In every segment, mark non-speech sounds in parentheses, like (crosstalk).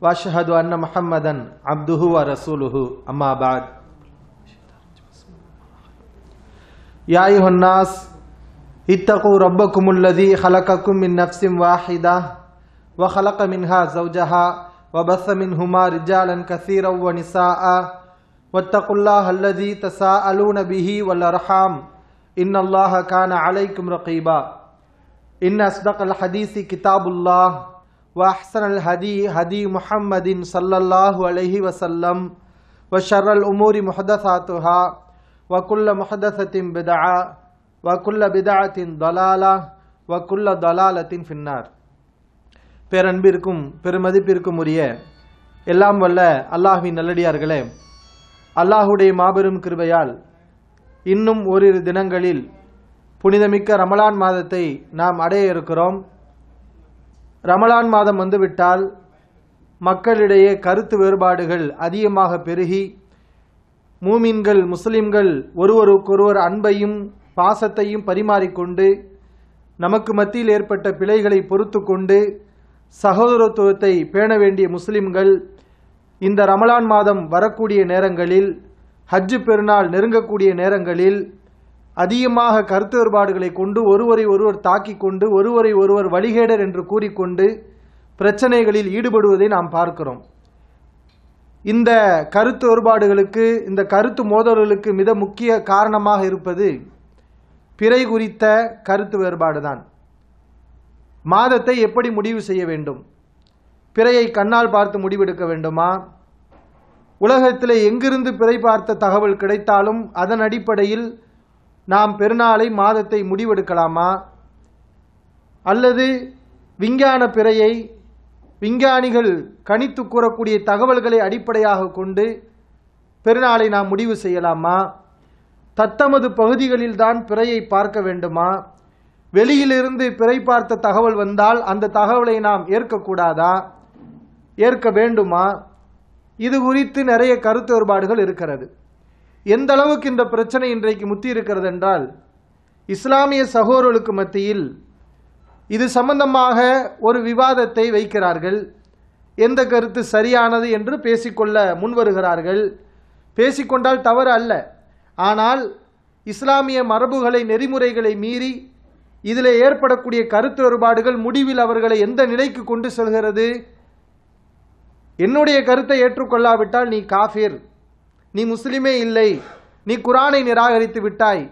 واشهد ان محمدا عبده ورسوله اما بعد يا ايها الناس اتقوا ربكم الذي خلقكم من نفس واحده وخلق منها زوجها وبث منهما رجالا كثيرا ونساء واتقوا الله الذي تساءلون به والارحام ان الله كان عليكم رقيبا ان اصدق الحديث كتاب الله وأحسن الهدي هدي محمد صلى الله عليه وسلم وشر الأمور محدثاتها وكل محدثة بدعة وكل بدعة ضلالة وكل ضلالة في النار பேரன்பிற்கும் பெருமதிப்பிற்கும் உரிய எல்லாம் வல்ல அல்லாஹின் நல்லடியார்களே அல்லாஹுடைய மாபெரும் கிருபையால் இன்னும் ஓரிரு தினங்களில் புனிதமிக்க ரமலான் மாதத்தை நாம் அடைய இருக்கிறோம் ரமலான் மாதம் வந்துவிட்டால் மக்களிடையே கருத்து வேறுபாடுகள் அதிகமாக பெருகி மூமின்கள் முஸ்லிம்கள் ஒருவருக்கொருவர் அன்பையும் பாசத்தையும் பரிமாறிக்கொண்டு நமக்கு மத்தியில் ஏற்பட்ட பிழைகளை பொறுத்து கொண்டு சகோதரத்துவத்தை பேண வேண்டிய முஸ்லிம்கள் இந்த ரமலான் மாதம் வரக்கூடிய நேரங்களில் ஹஜ்ஜு பெருநாள் நெருங்கக்கூடிய நேரங்களில் அதிகமாக கருத்து வேறுபாடுகளை கொண்டு ஒருவரை ஒருவர் தாக்கி கொண்டு ஒருவரை ஒருவர் வழிகேடர் என்று கூறிக்கொண்டு பிரச்சனைகளில் ஈடுபடுவதை நாம் பார்க்கிறோம் இந்த கருத்து வேறுபாடுகளுக்கு இந்த கருத்து மோதல்களுக்கு மிக முக்கிய காரணமாக இருப்பது பிறை குறித்த கருத்து வேறுபாடுதான் மாதத்தை எப்படி முடிவு செய்ய வேண்டும் பிறையை கண்ணால் பார்த்து முடிவெடுக்க வேண்டுமா உலகத்தில் எங்கிருந்து பிறை பார்த்த தகவல் கிடைத்தாலும் அதன் அடிப்படையில் நாம் பெருநாளை மாதத்தை முடிவெடுக்கலாமா அல்லது விஞ்ஞான பிறையை விஞ்ஞானிகள் கணித்து கூறக்கூடிய தகவல்களை அடிப்படையாக கொண்டு பெருநாளை நாம் முடிவு செய்யலாமா தத்தமது பகுதிகளில்தான் பிறையை பார்க்க வேண்டுமா வெளியிலிருந்து பிறை பார்த்த தகவல் வந்தால் அந்த தகவலை நாம் ஏற்கக்கூடாதா ஏற்க வேண்டுமா இது குறித்து நிறைய கருத்து வேறுபாடுகள் இருக்கிறது எந்த அளவுக்கு இந்த பிரச்சனை இன்றைக்கு முத்தி இருக்கிறது என்றால் இஸ்லாமிய சகோதரர்களுக்கு மத்தியில் இது சம்பந்தமாக ஒரு விவாதத்தை வைக்கிறார்கள் எந்த கருத்து சரியானது என்று பேசிக்கொள்ள முன்வருகிறார்கள் பேசிக்கொண்டால் தவறு அல்ல ஆனால் இஸ்லாமிய மரபுகளை நெறிமுறைகளை மீறி இதில் ஏற்படக்கூடிய கருத்து வேறுபாடுகள் முடிவில் அவர்களை எந்த நிலைக்கு கொண்டு செல்கிறது என்னுடைய கருத்தை ஏற்றுக்கொள்ளாவிட்டால் நீ காஃபிர் நீ முஸ்லிமே இல்லை நீ குரானை நிராகரித்து விட்டாய்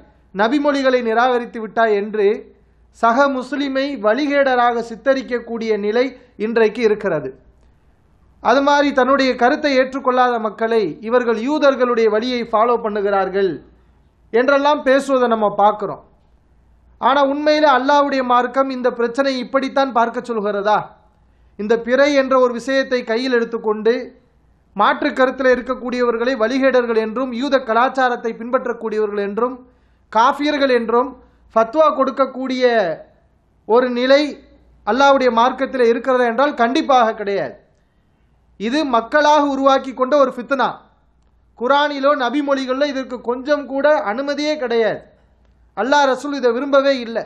நபிமொழிகளை நிராகரித்து விட்டாய் என்று சக முஸ்லிமை வழிகேடராக சித்தரிக்கக்கூடிய நிலை இன்றைக்கு இருக்கிறது அது மாதிரி தன்னுடைய கருத்தை ஏற்றுக்கொள்ளாத மக்களை இவர்கள் யூதர்களுடைய வழியை ஃபாலோ பண்ணுகிறார்கள் என்றெல்லாம் பேசுவதை நம்ம பார்க்குறோம் ஆனால் உண்மையில் அல்லாவுடைய மார்க்கம் இந்த பிரச்சனை இப்படித்தான் பார்க்க சொல்கிறதா இந்த பிறை என்ற ஒரு விஷயத்தை கையில் எடுத்துக்கொண்டு மாற்று கருத்தில் இருக்கக்கூடியவர்களை வழிகேடர்கள் என்றும் யூத கலாச்சாரத்தை பின்பற்றக்கூடியவர்கள் என்றும் காஃபியர்கள் என்றும் ஃபத்வா கொடுக்கக்கூடிய ஒரு நிலை அல்லாவுடைய மார்க்கத்தில் இருக்கிறதா என்றால் கண்டிப்பாக கிடையாது இது மக்களாக உருவாக்கி கொண்ட ஒரு ஃபித்னா குரானிலோ நபிமொழிகளிலோ இதற்கு கொஞ்சம் கூட அனுமதியே கிடையாது அல்லாஹ் ரசூல் இதை விரும்பவே இல்லை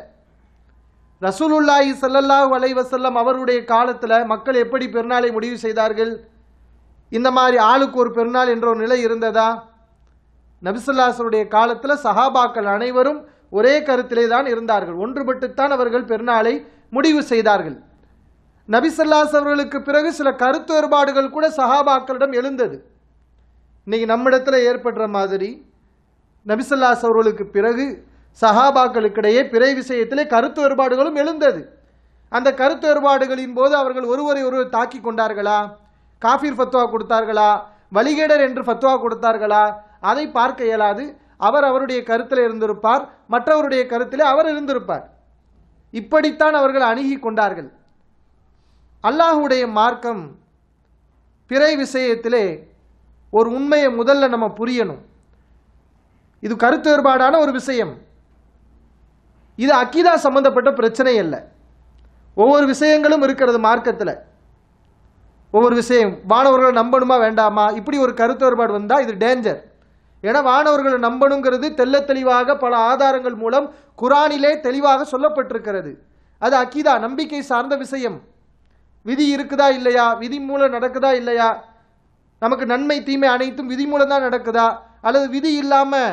ரசூலுல்லாஹி சல்லல்லாஹ் அலைவசல்லம் அவருடைய காலத்தில் மக்கள் எப்படி பெருநாளை முடிவு செய்தார்கள் இந்த மாதிரி ஆளுக்கு ஒரு பெருநாள் என்ற ஒரு நிலை இருந்ததா நபிசுல்லாசருடைய காலத்தில் சஹாபாக்கள் அனைவரும் ஒரே கருத்திலே தான் இருந்தார்கள் ஒன்றுபட்டுத்தான் அவர்கள் பெருநாளை முடிவு செய்தார்கள் நபிசல்லாஸ் அவர்களுக்கு பிறகு சில கருத்து வேறுபாடுகள் கூட சஹாபாக்களிடம் எழுந்தது இன்னைக்கு நம்மிடத்தில் ஏற்படுற மாதிரி நபிசல்லாஸ் அவர்களுக்கு பிறகு சஹாபாக்களுக்கிடையே பிறை விஷயத்திலே கருத்து வேறுபாடுகளும் எழுந்தது அந்த கருத்து வேறுபாடுகளின் போது அவர்கள் ஒருவரை ஒருவர் தாக்கி கொண்டார்களா காஃபிர் ஃபத்வா கொடுத்தார்களா வழிகேடர் என்று ஃபத்வா கொடுத்தார்களா அதை பார்க்க இயலாது அவர் அவருடைய கருத்தில் இருந்திருப்பார் மற்றவருடைய கருத்தில் அவர் இருந்திருப்பார் இப்படித்தான் அவர்கள் அணுகி கொண்டார்கள் அல்லாஹுடைய மார்க்கம் பிறை விஷயத்திலே ஒரு உண்மையை முதல்ல நம்ம புரியணும் இது கருத்து வேறுபாடான ஒரு விஷயம் இது அக்கீதா சம்பந்தப்பட்ட பிரச்சனை இல்லை ஒவ்வொரு விஷயங்களும் இருக்கிறது மார்க்கத்தில் ஒவ்வொரு விஷயம் மாணவர்களை நம்பணுமா வேண்டாமா இப்படி ஒரு கருத்து வேறுபாடு வந்தால் இது டேஞ்சர் ஏன்னா மாணவர்களை நம்பணுங்கிறது தெல்ல தெளிவாக பல ஆதாரங்கள் மூலம் குரானிலே தெளிவாக சொல்லப்பட்டிருக்கிறது அது அக்கீதா நம்பிக்கை சார்ந்த விஷயம் விதி இருக்குதா இல்லையா விதி மூலம் நடக்குதா இல்லையா நமக்கு நன்மை தீமை அனைத்தும் விதி மூலம் தான் நடக்குதா அல்லது விதி இல்லாமல்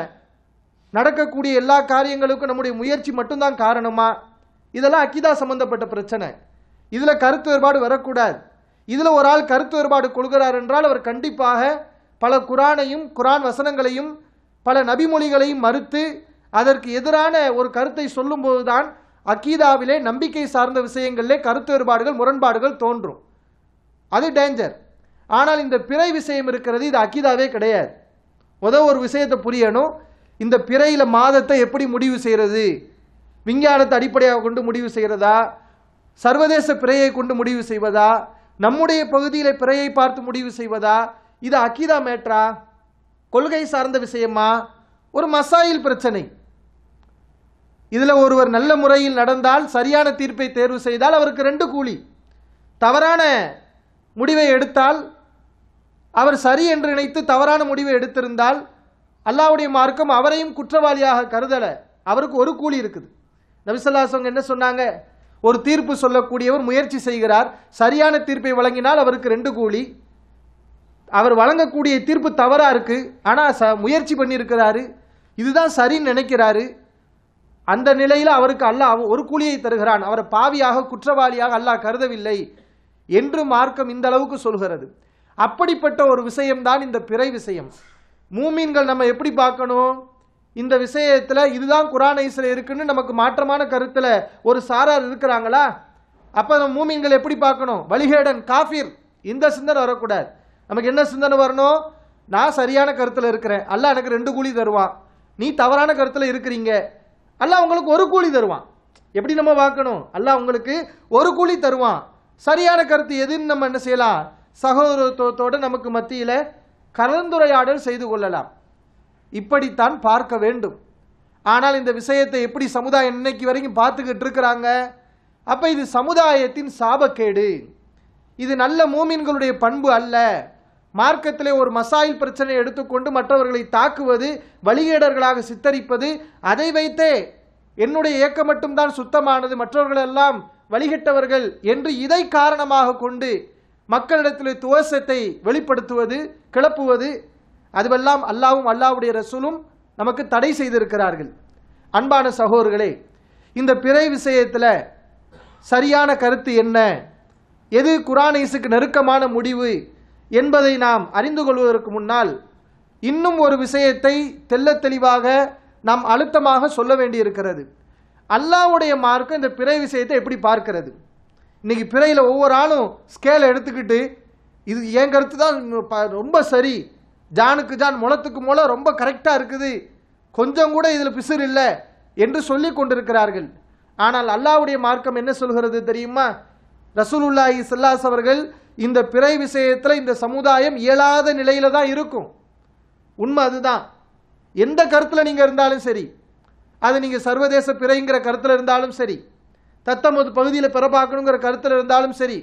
நடக்கக்கூடிய எல்லா காரியங்களுக்கும் நம்முடைய முயற்சி மட்டும்தான் காரணமா இதெல்லாம் அக்கிதா சம்பந்தப்பட்ட பிரச்சனை இதில் கருத்து வேறுபாடு வரக்கூடாது இதில் ஒரு ஆள் கருத்து வேறுபாடு கொள்கிறார் என்றால் அவர் கண்டிப்பாக பல குரானையும் குரான் வசனங்களையும் பல நபிமொழிகளையும் மறுத்து அதற்கு எதிரான ஒரு கருத்தை சொல்லும்போது தான் அக்கீதாவிலே நம்பிக்கை சார்ந்த விஷயங்களிலே கருத்து வேறுபாடுகள் முரண்பாடுகள் தோன்றும் அது டேஞ்சர் ஆனால் இந்த பிறை விஷயம் இருக்கிறது இது அக்கீதாவே கிடையாது உதவ ஒரு விஷயத்தை புரியணும் இந்த பிறையில் மாதத்தை எப்படி முடிவு செய்கிறது விஞ்ஞானத்தை அடிப்படையாக கொண்டு முடிவு செய்கிறதா சர்வதேச பிறையை கொண்டு முடிவு செய்வதா நம்முடைய பகுதியில் பிறையை பார்த்து முடிவு செய்வதா இது அக்கீதா மேட்ரா கொள்கை சார்ந்த விஷயமா ஒரு மசாயில் பிரச்சனை இதில் ஒருவர் நல்ல முறையில் நடந்தால் சரியான தீர்ப்பை தேர்வு செய்தால் அவருக்கு ரெண்டு கூலி தவறான முடிவை எடுத்தால் அவர் சரி என்று நினைத்து தவறான முடிவை எடுத்திருந்தால் அல்லாவுடைய மார்க்கம் அவரையும் குற்றவாளியாக கருதலை அவருக்கு ஒரு கூலி இருக்குது நபிசல்லாசவங்க என்ன சொன்னாங்க ஒரு தீர்ப்பு சொல்லக்கூடியவர் முயற்சி செய்கிறார் சரியான தீர்ப்பை வழங்கினால் அவருக்கு ரெண்டு கூலி அவர் வழங்கக்கூடிய தீர்ப்பு தவறாக இருக்குது ஆனால் ச முயற்சி பண்ணியிருக்கிறாரு இதுதான் சரின்னு நினைக்கிறாரு அந்த நிலையில் அவருக்கு அல்லாஹ் ஒரு கூலியை தருகிறான் அவர் பாவியாக குற்றவாளியாக அல்லாஹ் கருதவில்லை என்று மார்க்கம் இந்த அளவுக்கு சொல்கிறது அப்படிப்பட்ட ஒரு விஷயம்தான் இந்த பிறை விஷயம் மூமீன்கள் நம்ம எப்படி பார்க்கணும் இந்த விஷயத்தில் இதுதான் குரான் ஐஸில் இருக்குன்னு நமக்கு மாற்றமான கருத்தில் ஒரு சாரார் இருக்கிறாங்களா அப்போ நம்ம மூமின்கள் எப்படி பார்க்கணும் வழிகேடன் காஃபிர் இந்த சிந்தனை வரக்கூடாது நமக்கு என்ன சிந்தனை வரணும் நான் சரியான கருத்தில் இருக்கிறேன் அல்ல எனக்கு ரெண்டு கூலி தருவான் நீ தவறான கருத்தில் இருக்கிறீங்க அல்ல உங்களுக்கு ஒரு கூலி தருவான் எப்படி நம்ம பார்க்கணும் அல்ல உங்களுக்கு ஒரு கூலி தருவான் சரியான கருத்து எதுன்னு நம்ம என்ன செய்யலாம் சகோதரத்துவத்தோடு நமக்கு மத்தியில் கலந்துரையாடல் செய்து கொள்ளலாம் இப்படித்தான் பார்க்க வேண்டும் ஆனால் இந்த விஷயத்தை எப்படி சமுதாயம் இன்னைக்கு வரைக்கும் பார்த்துக்கிட்டு இருக்கிறாங்க அப்போ இது சமுதாயத்தின் சாபக்கேடு இது நல்ல மூமின்களுடைய பண்பு அல்ல மார்க்கத்திலே ஒரு மசாயில் பிரச்சனையை எடுத்துக்கொண்டு மற்றவர்களை தாக்குவது வழிகேடர்களாக சித்தரிப்பது அதை வைத்தே என்னுடைய இயக்கம் மட்டும்தான் சுத்தமானது மற்றவர்களெல்லாம் வழிகட்டவர்கள் என்று இதை காரணமாக கொண்டு மக்களிடத்தில் துவசத்தை வெளிப்படுத்துவது கிளப்புவது அதுவெல்லாம் அல்லாவும் அல்லாவுடைய ரசூலும் நமக்கு தடை செய்திருக்கிறார்கள் அன்பான சகோதரர்களே இந்த பிறை விஷயத்தில் சரியான கருத்து என்ன எது குரானீஸுக்கு நெருக்கமான முடிவு என்பதை நாம் அறிந்து கொள்வதற்கு முன்னால் இன்னும் ஒரு விஷயத்தை தெல்ல தெளிவாக நாம் அழுத்தமாக சொல்ல வேண்டியிருக்கிறது அல்லாவுடைய மார்க்கும் இந்த பிறை விஷயத்தை எப்படி பார்க்கிறது இன்றைக்கி பிறையில் ஒவ்வொரு ஆளும் ஸ்கேலை எடுத்துக்கிட்டு இது என் கருத்து தான் ரொம்ப சரி ஜானுக்கு ஜான் முளத்துக்கு முளை ரொம்ப கரெக்டாக இருக்குது கொஞ்சம் கூட இதில் பிசுறு இல்லை என்று சொல்லி கொண்டிருக்கிறார்கள் ஆனால் அல்லாவுடைய மார்க்கம் என்ன சொல்கிறது தெரியுமா ரசூலுல்லாஹி சில்லாஸ் அவர்கள் இந்த பிறை விஷயத்தில் இந்த சமுதாயம் இயலாத நிலையில தான் இருக்கும் உண்மை அதுதான் எந்த கருத்தில் நீங்கள் இருந்தாலும் சரி அது நீங்கள் சர்வதேச பிறைங்கிற கருத்தில் இருந்தாலும் சரி தத்தமது பகுதியில் பிறப்பாக்கணுங்கிற கருத்தில் இருந்தாலும் சரி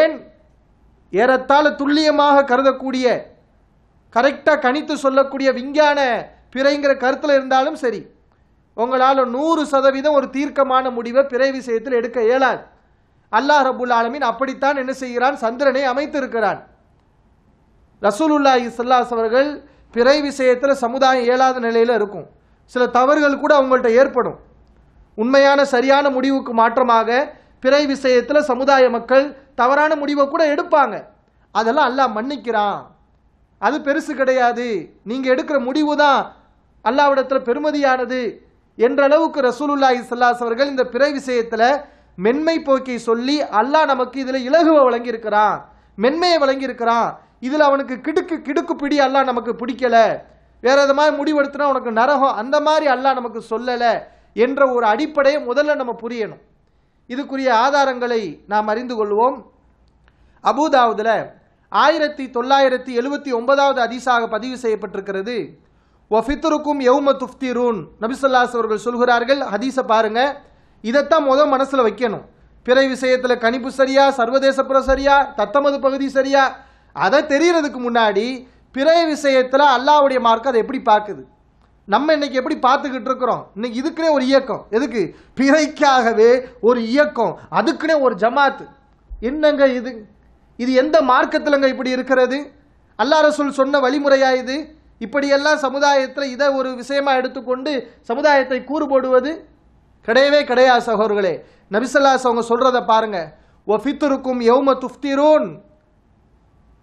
ஏன் ஏறத்தாழ துல்லியமாக கருதக்கூடிய கரெக்டாக கணித்து சொல்லக்கூடிய விஞ்ஞான பிறைங்கிற கருத்தில் இருந்தாலும் சரி உங்களால் நூறு சதவீதம் ஒரு தீர்க்கமான முடிவை பிறை விஷயத்தில் எடுக்க இயலாது அல்லாஹ் ரபுல் ஆலமின் அப்படித்தான் என்ன செய்கிறான் சந்திரனை அமைத்திருக்கிறான் ரசூலுல்லா இஸ்லாஸ் அவர்கள் பிறை விஷயத்தில் சமுதாயம் இயலாத நிலையில் இருக்கும் சில தவறுகள் கூட அவங்கள்ட்ட ஏற்படும் உண்மையான சரியான முடிவுக்கு மாற்றமாக பிறை விஷயத்தில் சமுதாய மக்கள் தவறான முடிவை கூட எடுப்பாங்க அதெல்லாம் அல்லாஹ் மன்னிக்கிறான் அது பெருசு கிடையாது நீங்கள் எடுக்கிற முடிவு தான் அல்லாவிடத்தில் பெருமதியானது என்ற அளவுக்கு ரசூலுல்லாஹி சல்லாஸ் அவர்கள் இந்த பிற விஷயத்தில் மென்மை போக்கை சொல்லி அல்லாஹ் நமக்கு இதில் இலகுவை வழங்கியிருக்கிறான் மென்மையை வழங்கியிருக்கிறான் இதில் அவனுக்கு கிடுக்கு கிடுக்கு பிடி அல்லாஹ் நமக்கு பிடிக்கலை வேற எது மாதிரி முடிவெடுத்துனா உனக்கு நரகம் அந்த மாதிரி அல்லாஹ் நமக்கு சொல்லலை என்ற ஒரு அடிப்படையை முதல்ல நம்ம புரியணும் இதுக்குரிய ஆதாரங்களை நாம் அறிந்து கொள்வோம் அபுதாவுதில் ஆயிரத்தி தொள்ளாயிரத்தி எழுபத்தி ஒன்பதாவது அதிசாக பதிவு செய்யப்பட்டிருக்கிறது ஒஃபித்தருக்கும் எவ்ம துஃப்திரூன் நபிசல்லாஸ் அவர்கள் சொல்கிறார்கள் ஹதீஸை பாருங்க இதைத்தான் முதல் மனசில் வைக்கணும் பிற விஷயத்தில் கணிப்பு சரியா சர்வதேச புறம் சரியா தத்தமது பகுதி சரியா அதை தெரிகிறதுக்கு முன்னாடி பிற விஷயத்தில் அல்லாவுடைய மார்க் அதை எப்படி பார்க்குது நம்ம இன்னைக்கு எப்படி பார்த்துக்கிட்டு இருக்கிறோம் இன்னைக்கு இதுக்குனே ஒரு இயக்கம் எதுக்கு பிறைக்காகவே ஒரு இயக்கம் அதுக்குனே ஒரு ஜமாத்து என்னங்க இது இது எந்த மார்க்கத்திலங்க இப்படி இருக்கிறது அல்லா ரசூல் சொன்ன வழிமுறையா இது இப்படியெல்லாம் சமுதாயத்தில் இதை ஒரு விஷயமா எடுத்துக்கொண்டு சமுதாயத்தை கூறு போடுவது கிடையவே கிடையாது சகோர்களே நபிசல்லாஸ் அவங்க சொல்கிறத பாருங்க ஒஃபித்துருக்கும் யௌம துஃப்திரோன்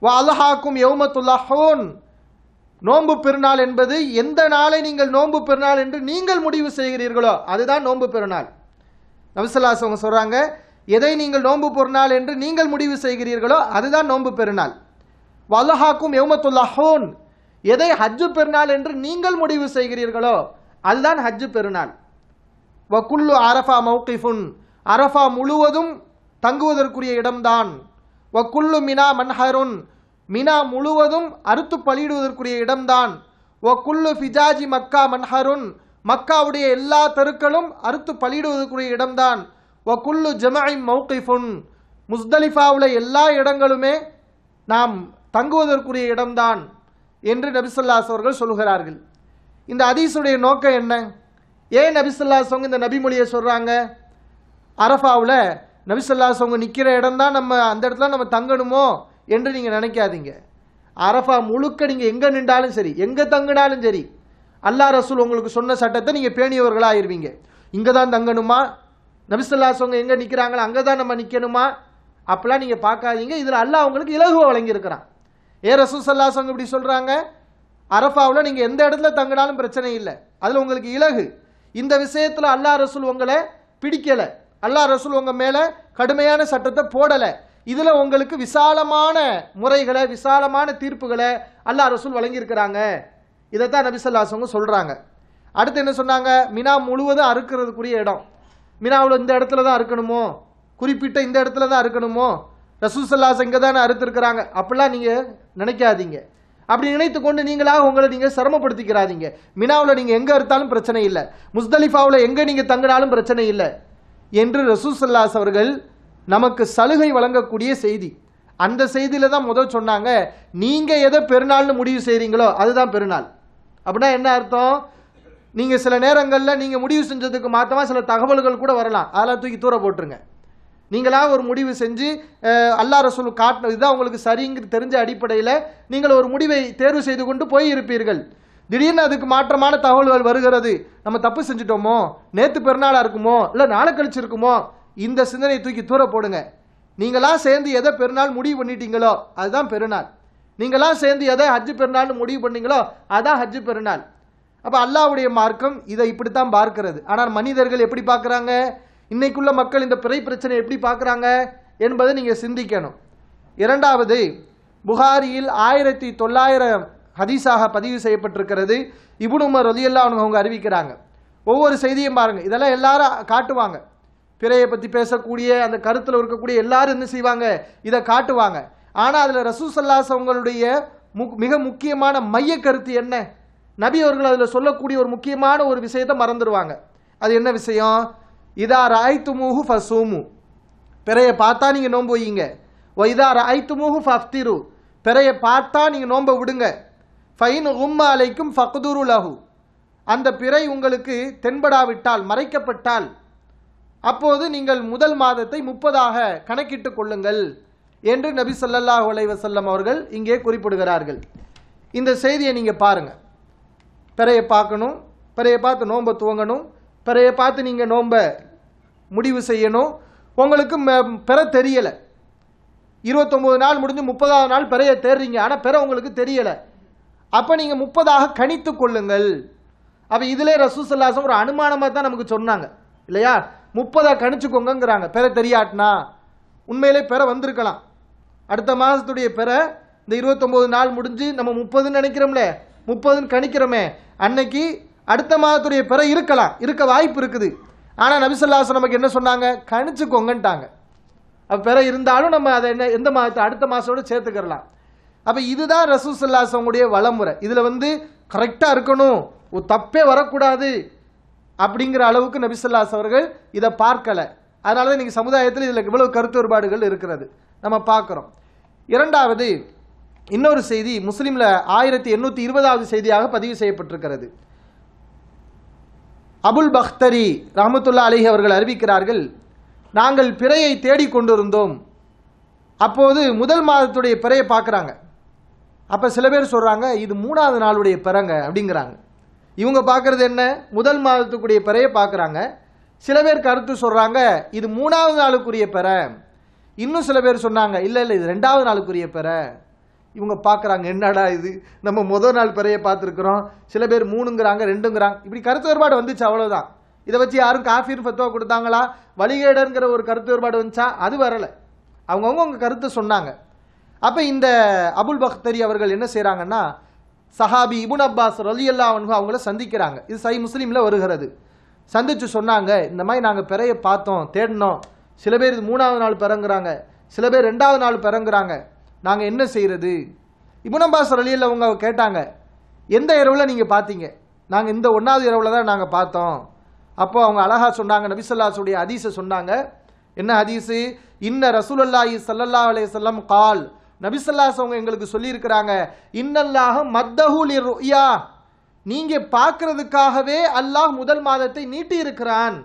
ஓ அலஹாக்கும் யௌம துல்லஹோன் நோன்பு பெருநாள் என்பது எந்த நாளை நீங்கள் நோன்பு பெருநாள் என்று நீங்கள் முடிவு செய்கிறீர்களோ அதுதான் நோன்பு பெருநாள் நபிசல்லாஸ் அவங்க சொல்கிறாங்க எதை நீங்கள் நோன்பு பெருநாள் என்று நீங்கள் முடிவு செய்கிறீர்களோ அதுதான் நோன்பு பெருநாள் வல்லஹாக்கும் எவ்மத்துல்லாஹோன் எதை ஹஜ்ஜு பெருநாள் என்று நீங்கள் முடிவு செய்கிறீர்களோ அதுதான் ஹஜ்ஜு பெருநாள் வக்குல்லு அரஃபா மௌகிஃபுன் அரஃபா முழுவதும் தங்குவதற்குரிய இடம்தான் வக்குல்லு மினா மன்ஹருன் மினா முழுவதும் அறுத்து பலியிடுவதற்குரிய இடம்தான் ஒக்குல்லு ஃபிஜாஜி மக்கா மன்ஹருன் மக்காவுடைய எல்லா தெருக்களும் அறுத்து பலியிடுவதற்குரிய இடம்தான் ஒக்குல்லு ஜமாயின் மௌகிஃபுன் முஸ்தலிஃபாவில் எல்லா இடங்களுமே நாம் தங்குவதற்குரிய இடம்தான் என்று நபிசுல்லாஸ் அவர்கள் சொல்கிறார்கள் இந்த அதீசுடைய நோக்கம் என்ன ஏன் நபிசுல்லாஸ் அவங்க இந்த நபிமொழியை சொல்கிறாங்க அரஃபாவில் நபிசுல்லாஸ் அவங்க நிற்கிற இடம் தான் நம்ம அந்த இடத்துல நம்ம தங்கணுமோ என்று நீங்கள் நினைக்காதீங்க அரஃபா முழுக்க நீங்கள் எங்கே நின்றாலும் சரி எங்கே தங்கினாலும் சரி அல்லா ரசூல் உங்களுக்கு சொன்ன சட்டத்தை நீங்கள் பேணியவர்களாக இருவீங்க இங்கே தான் தங்கணுமா அவங்க எங்கே நிற்கிறாங்களோ அங்கே தான் நம்ம நிற்கணுமா அப்பெல்லாம் நீங்கள் பார்க்காதீங்க இதில் அல்லாஹ் அவங்களுக்கு இலகுவை வழங்கியிருக்கிறான் ஏ ரசூசல்லாசவங்க இப்படி சொல்கிறாங்க அரஃபாவில் நீங்கள் எந்த இடத்துல தங்கினாலும் பிரச்சனை இல்லை அதில் உங்களுக்கு இலகு இந்த விஷயத்தில் அல்லா ரசூல் உங்களை பிடிக்கலை அல்லா ரசூல் உங்கள் மேலே கடுமையான சட்டத்தை போடலை இதில் உங்களுக்கு விசாலமான முறைகளை விசாலமான தீர்ப்புகளை அல்லா ரசூல் வழங்கியிருக்கிறாங்க இதைத்தான் நபிசல்லாசவங்க சொல்கிறாங்க அடுத்து என்ன சொன்னாங்க மினா முழுவதும் அறுக்கிறதுக்குரிய இடம் மினாவில் இந்த இடத்துல தான் இருக்கணுமோ குறிப்பிட்ட இந்த இடத்துல தான் இருக்கணுமோ ரசூசல்லாஸ் இங்கே தானே அறுத்துருக்குறாங்க அப்படிலாம் நீங்கள் நினைக்காதீங்க அப்படி நினைத்து கொண்டு நீங்களாக உங்களை நீங்கள் சிரமப்படுத்திக்கிறாதீங்க மினாவில் நீங்கள் எங்கே அறுத்தாலும் பிரச்சனை இல்லை முஸ்தலிஃபாவில் எங்கே நீங்கள் தங்கினாலும் பிரச்சனை இல்லை என்று ரசூசல்லாஸ் அவர்கள் நமக்கு சலுகை வழங்கக்கூடிய செய்தி அந்த செய்தியில் தான் முதல் சொன்னாங்க நீங்கள் எதை பெருநாள்னு முடிவு செய்கிறீங்களோ அதுதான் பெருநாள் அப்படின்னா என்ன அர்த்தம் நீங்கள் சில நேரங்களில் நீங்கள் முடிவு செஞ்சதுக்கு மாற்றமாக சில தகவல்கள் கூட வரலாம் அதெல்லாம் தூக்கி தூர போட்டுருங்க நீங்களாக ஒரு முடிவு செஞ்சு அல்லா ரசூல் காட்டின இதுதான் உங்களுக்கு சரிங்கிறது தெரிஞ்ச அடிப்படையில் நீங்கள் ஒரு முடிவை தேர்வு செய்து கொண்டு போய் இருப்பீர்கள் திடீர்னு அதுக்கு மாற்றமான தகவல்கள் வருகிறது நம்ம தப்பு செஞ்சுட்டோமோ நேற்று பெருநாளாக இருக்குமோ இல்லை நாளை கழிச்சு இருக்குமோ இந்த சிந்தனையை தூக்கி தூர போடுங்க நீங்களாம் சேர்ந்து எதை பெருநாள் முடிவு பண்ணிட்டீங்களோ அதுதான் பெருநாள் நீங்களாம் சேர்ந்து எதை ஹஜ்ஜு பெருநாள்னு முடிவு பண்ணீங்களோ அதான் ஹஜ்ஜு பெருநாள் அப்போ அல்லாவுடைய மார்க்கம் இதை இப்படி தான் பார்க்கிறது ஆனால் மனிதர்கள் எப்படி பார்க்குறாங்க இன்னைக்குள்ள மக்கள் இந்த பிறை பிரச்சனை எப்படி பார்க்குறாங்க என்பதை நீங்கள் சிந்திக்கணும் இரண்டாவது புகாரியில் ஆயிரத்தி தொள்ளாயிரம் ஹதீஸாக பதிவு செய்யப்பட்டிருக்கிறது இபுனுமர் ரதியெல்லாம் அவங்க அறிவிக்கிறாங்க ஒவ்வொரு செய்தியும் பாருங்கள் இதெல்லாம் எல்லாரும் காட்டுவாங்க பிறையை பற்றி பேசக்கூடிய அந்த கருத்தில் இருக்கக்கூடிய எல்லாரும் என்ன செய்வாங்க இதை காட்டுவாங்க ஆனால் அதில் ரசூசல்லாஸ் அவங்களுடைய மிக முக்கியமான மைய கருத்து என்ன நபி அவர்கள் அதில் சொல்லக்கூடிய ஒரு முக்கியமான ஒரு விஷயத்தை மறந்துடுவாங்க அது என்ன விஷயம் இதா ராய்த்து மூஹு ஃபசூமு பிறைய பார்த்தா நீங்கள் நோன்பு வையுங்க இதா ராய்த்து மூஹு ஃபஃப்திரு பிறைய பார்த்தா நீங்கள் நோன்ப விடுங்க ஃபைன் உம்மா அலைக்கும் ஃபக்துரு லஹு அந்த பிறை உங்களுக்கு தென்படாவிட்டால் மறைக்கப்பட்டால் அப்போது நீங்கள் முதல் மாதத்தை முப்பதாக கணக்கிட்டு கொள்ளுங்கள் என்று நபி சொல்லல்லாஹ் உலைவசல்லம் அவர்கள் இங்கே குறிப்பிடுகிறார்கள் இந்த செய்தியை நீங்கள் பாருங்கள் பிறையை பார்க்கணும் பிறையை பார்த்து நோன்பை துவங்கணும் பிறையை பார்த்து நீங்கள் நோன்பை முடிவு செய்யணும் உங்களுக்கு பிற தெரியலை இருபத்தொம்போது நாள் முடிஞ்சு முப்பதாவது நாள் பிறைய தேடுறீங்க ஆனால் பிற உங்களுக்கு தெரியலை அப்போ நீங்கள் முப்பதாக கணித்து கொள்ளுங்கள் அப்போ இதிலே ரசூசல்லாசம் ஒரு அனுமானமாக தான் நமக்கு சொன்னாங்க இல்லையா முப்பதாக கணிச்சுக்கோங்கிறாங்க பிற தெரியாட்டினா உண்மையிலே பிற வந்திருக்கலாம் அடுத்த மாதத்துடைய பிற இந்த இருபத்தொம்போது நாள் முடிஞ்சு நம்ம முப்பதுன்னு நினைக்கிறோம்ல முப்பதுன்னு கணிக்கிறோமே அன்னைக்கு அடுத்த மாதத்துடைய பிற இருக்கலாம் இருக்க வாய்ப்பு இருக்குது ஆனால் நபிசல்லாஸ் நமக்கு என்ன சொன்னாங்க கணிச்சுக்கோங்கன்ட்டாங்க அப்போ பிற இருந்தாலும் நம்ம அதை என்ன எந்த மாதத்தை அடுத்த மாதத்தோடு சேர்த்துக்கிறலாம் அப்போ இதுதான் ரசூசல்லாசவங்களுடைய வளமுறை இதில் வந்து கரெக்டாக இருக்கணும் ஒரு தப்பே வரக்கூடாது அப்படிங்கிற அளவுக்கு நபிசல்லாஸ் அவர்கள் இதை பார்க்கலை அதனால தான் இன்றைக்கி சமுதாயத்தில் இதில் இவ்வளவு கருத்து வேறுபாடுகள் இருக்கிறது நம்ம பார்க்குறோம் இரண்டாவது இன்னொரு செய்தி முஸ்லீமில் ஆயிரத்தி எண்ணூற்றி இருபதாவது செய்தியாக பதிவு செய்யப்பட்டிருக்கிறது அபுல் பக்தரி ரஹமத்துல்லா அலிஹ் அவர்கள் அறிவிக்கிறார்கள் நாங்கள் பிறையை தேடிக்கொண்டிருந்தோம் அப்போது முதல் மாதத்துடைய பிறையை பார்க்குறாங்க அப்போ சில பேர் சொல்கிறாங்க இது மூணாவது நாளுடைய பிறங்க அப்படிங்கிறாங்க இவங்க பார்க்குறது என்ன முதல் மாதத்துக்குடைய பிறையை பார்க்குறாங்க சில பேர் கருத்து சொல்கிறாங்க இது மூணாவது நாளுக்குரிய பிற இன்னும் சில பேர் சொன்னாங்க இல்லை இல்லை இது ரெண்டாவது நாளுக்குரிய பிற இவங்க பார்க்குறாங்க என்னடா இது நம்ம முதல் நாள் பிறைய பார்த்துருக்குறோம் சில பேர் மூணுங்கிறாங்க ரெண்டுங்கிறாங்க இப்படி கருத்து வேறுபாடு வந்துச்சு அவ்வளோதான் இதை வச்சு யாரும் காஃபின்னு ஃபத்துவா கொடுத்தாங்களா வழிகேடுங்கிற ஒரு கருத்து வேறுபாடு வந்துச்சா அது வரலை அவங்கவுங்க உங்கள் கருத்தை சொன்னாங்க அப்போ இந்த அபுல் பக்தரி அவர்கள் என்ன செய்கிறாங்கன்னா சஹாபி இபுன் அப்பாஸ் ரலி அல்லா அவங்கள சந்திக்கிறாங்க இது சை முஸ்லீமில் வருகிறது சந்தித்து சொன்னாங்க இந்த மாதிரி நாங்கள் பிறைய பார்த்தோம் தேடினோம் சில பேர் இது மூணாவது நாள் பிறங்குறாங்க சில பேர் ரெண்டாவது நாள் பிறங்குறாங்க நாங்கள் என்ன செய்கிறது இபுனம்பாஸ் அலியில் அவங்க கேட்டாங்க எந்த இரவில் நீங்கள் பார்த்தீங்க நாங்கள் இந்த ஒன்றாவது இரவில் தான் நாங்கள் பார்த்தோம் அப்போ அவங்க அழகாக சொன்னாங்க நபிசல்லாசுடைய ஹதீஸை சொன்னாங்க என்ன ஹதீஸு இன்ன ரசூலல்லாஹி சல்லல்லா அலே கால் நபிசல்லாஸ் அவங்க எங்களுக்கு சொல்லியிருக்கிறாங்க இன்னல்லாக மத்தஹூல் யா நீங்கள் பார்க்கறதுக்காகவே அல்லாஹ் முதல் மாதத்தை நீட்டி இருக்கிறான்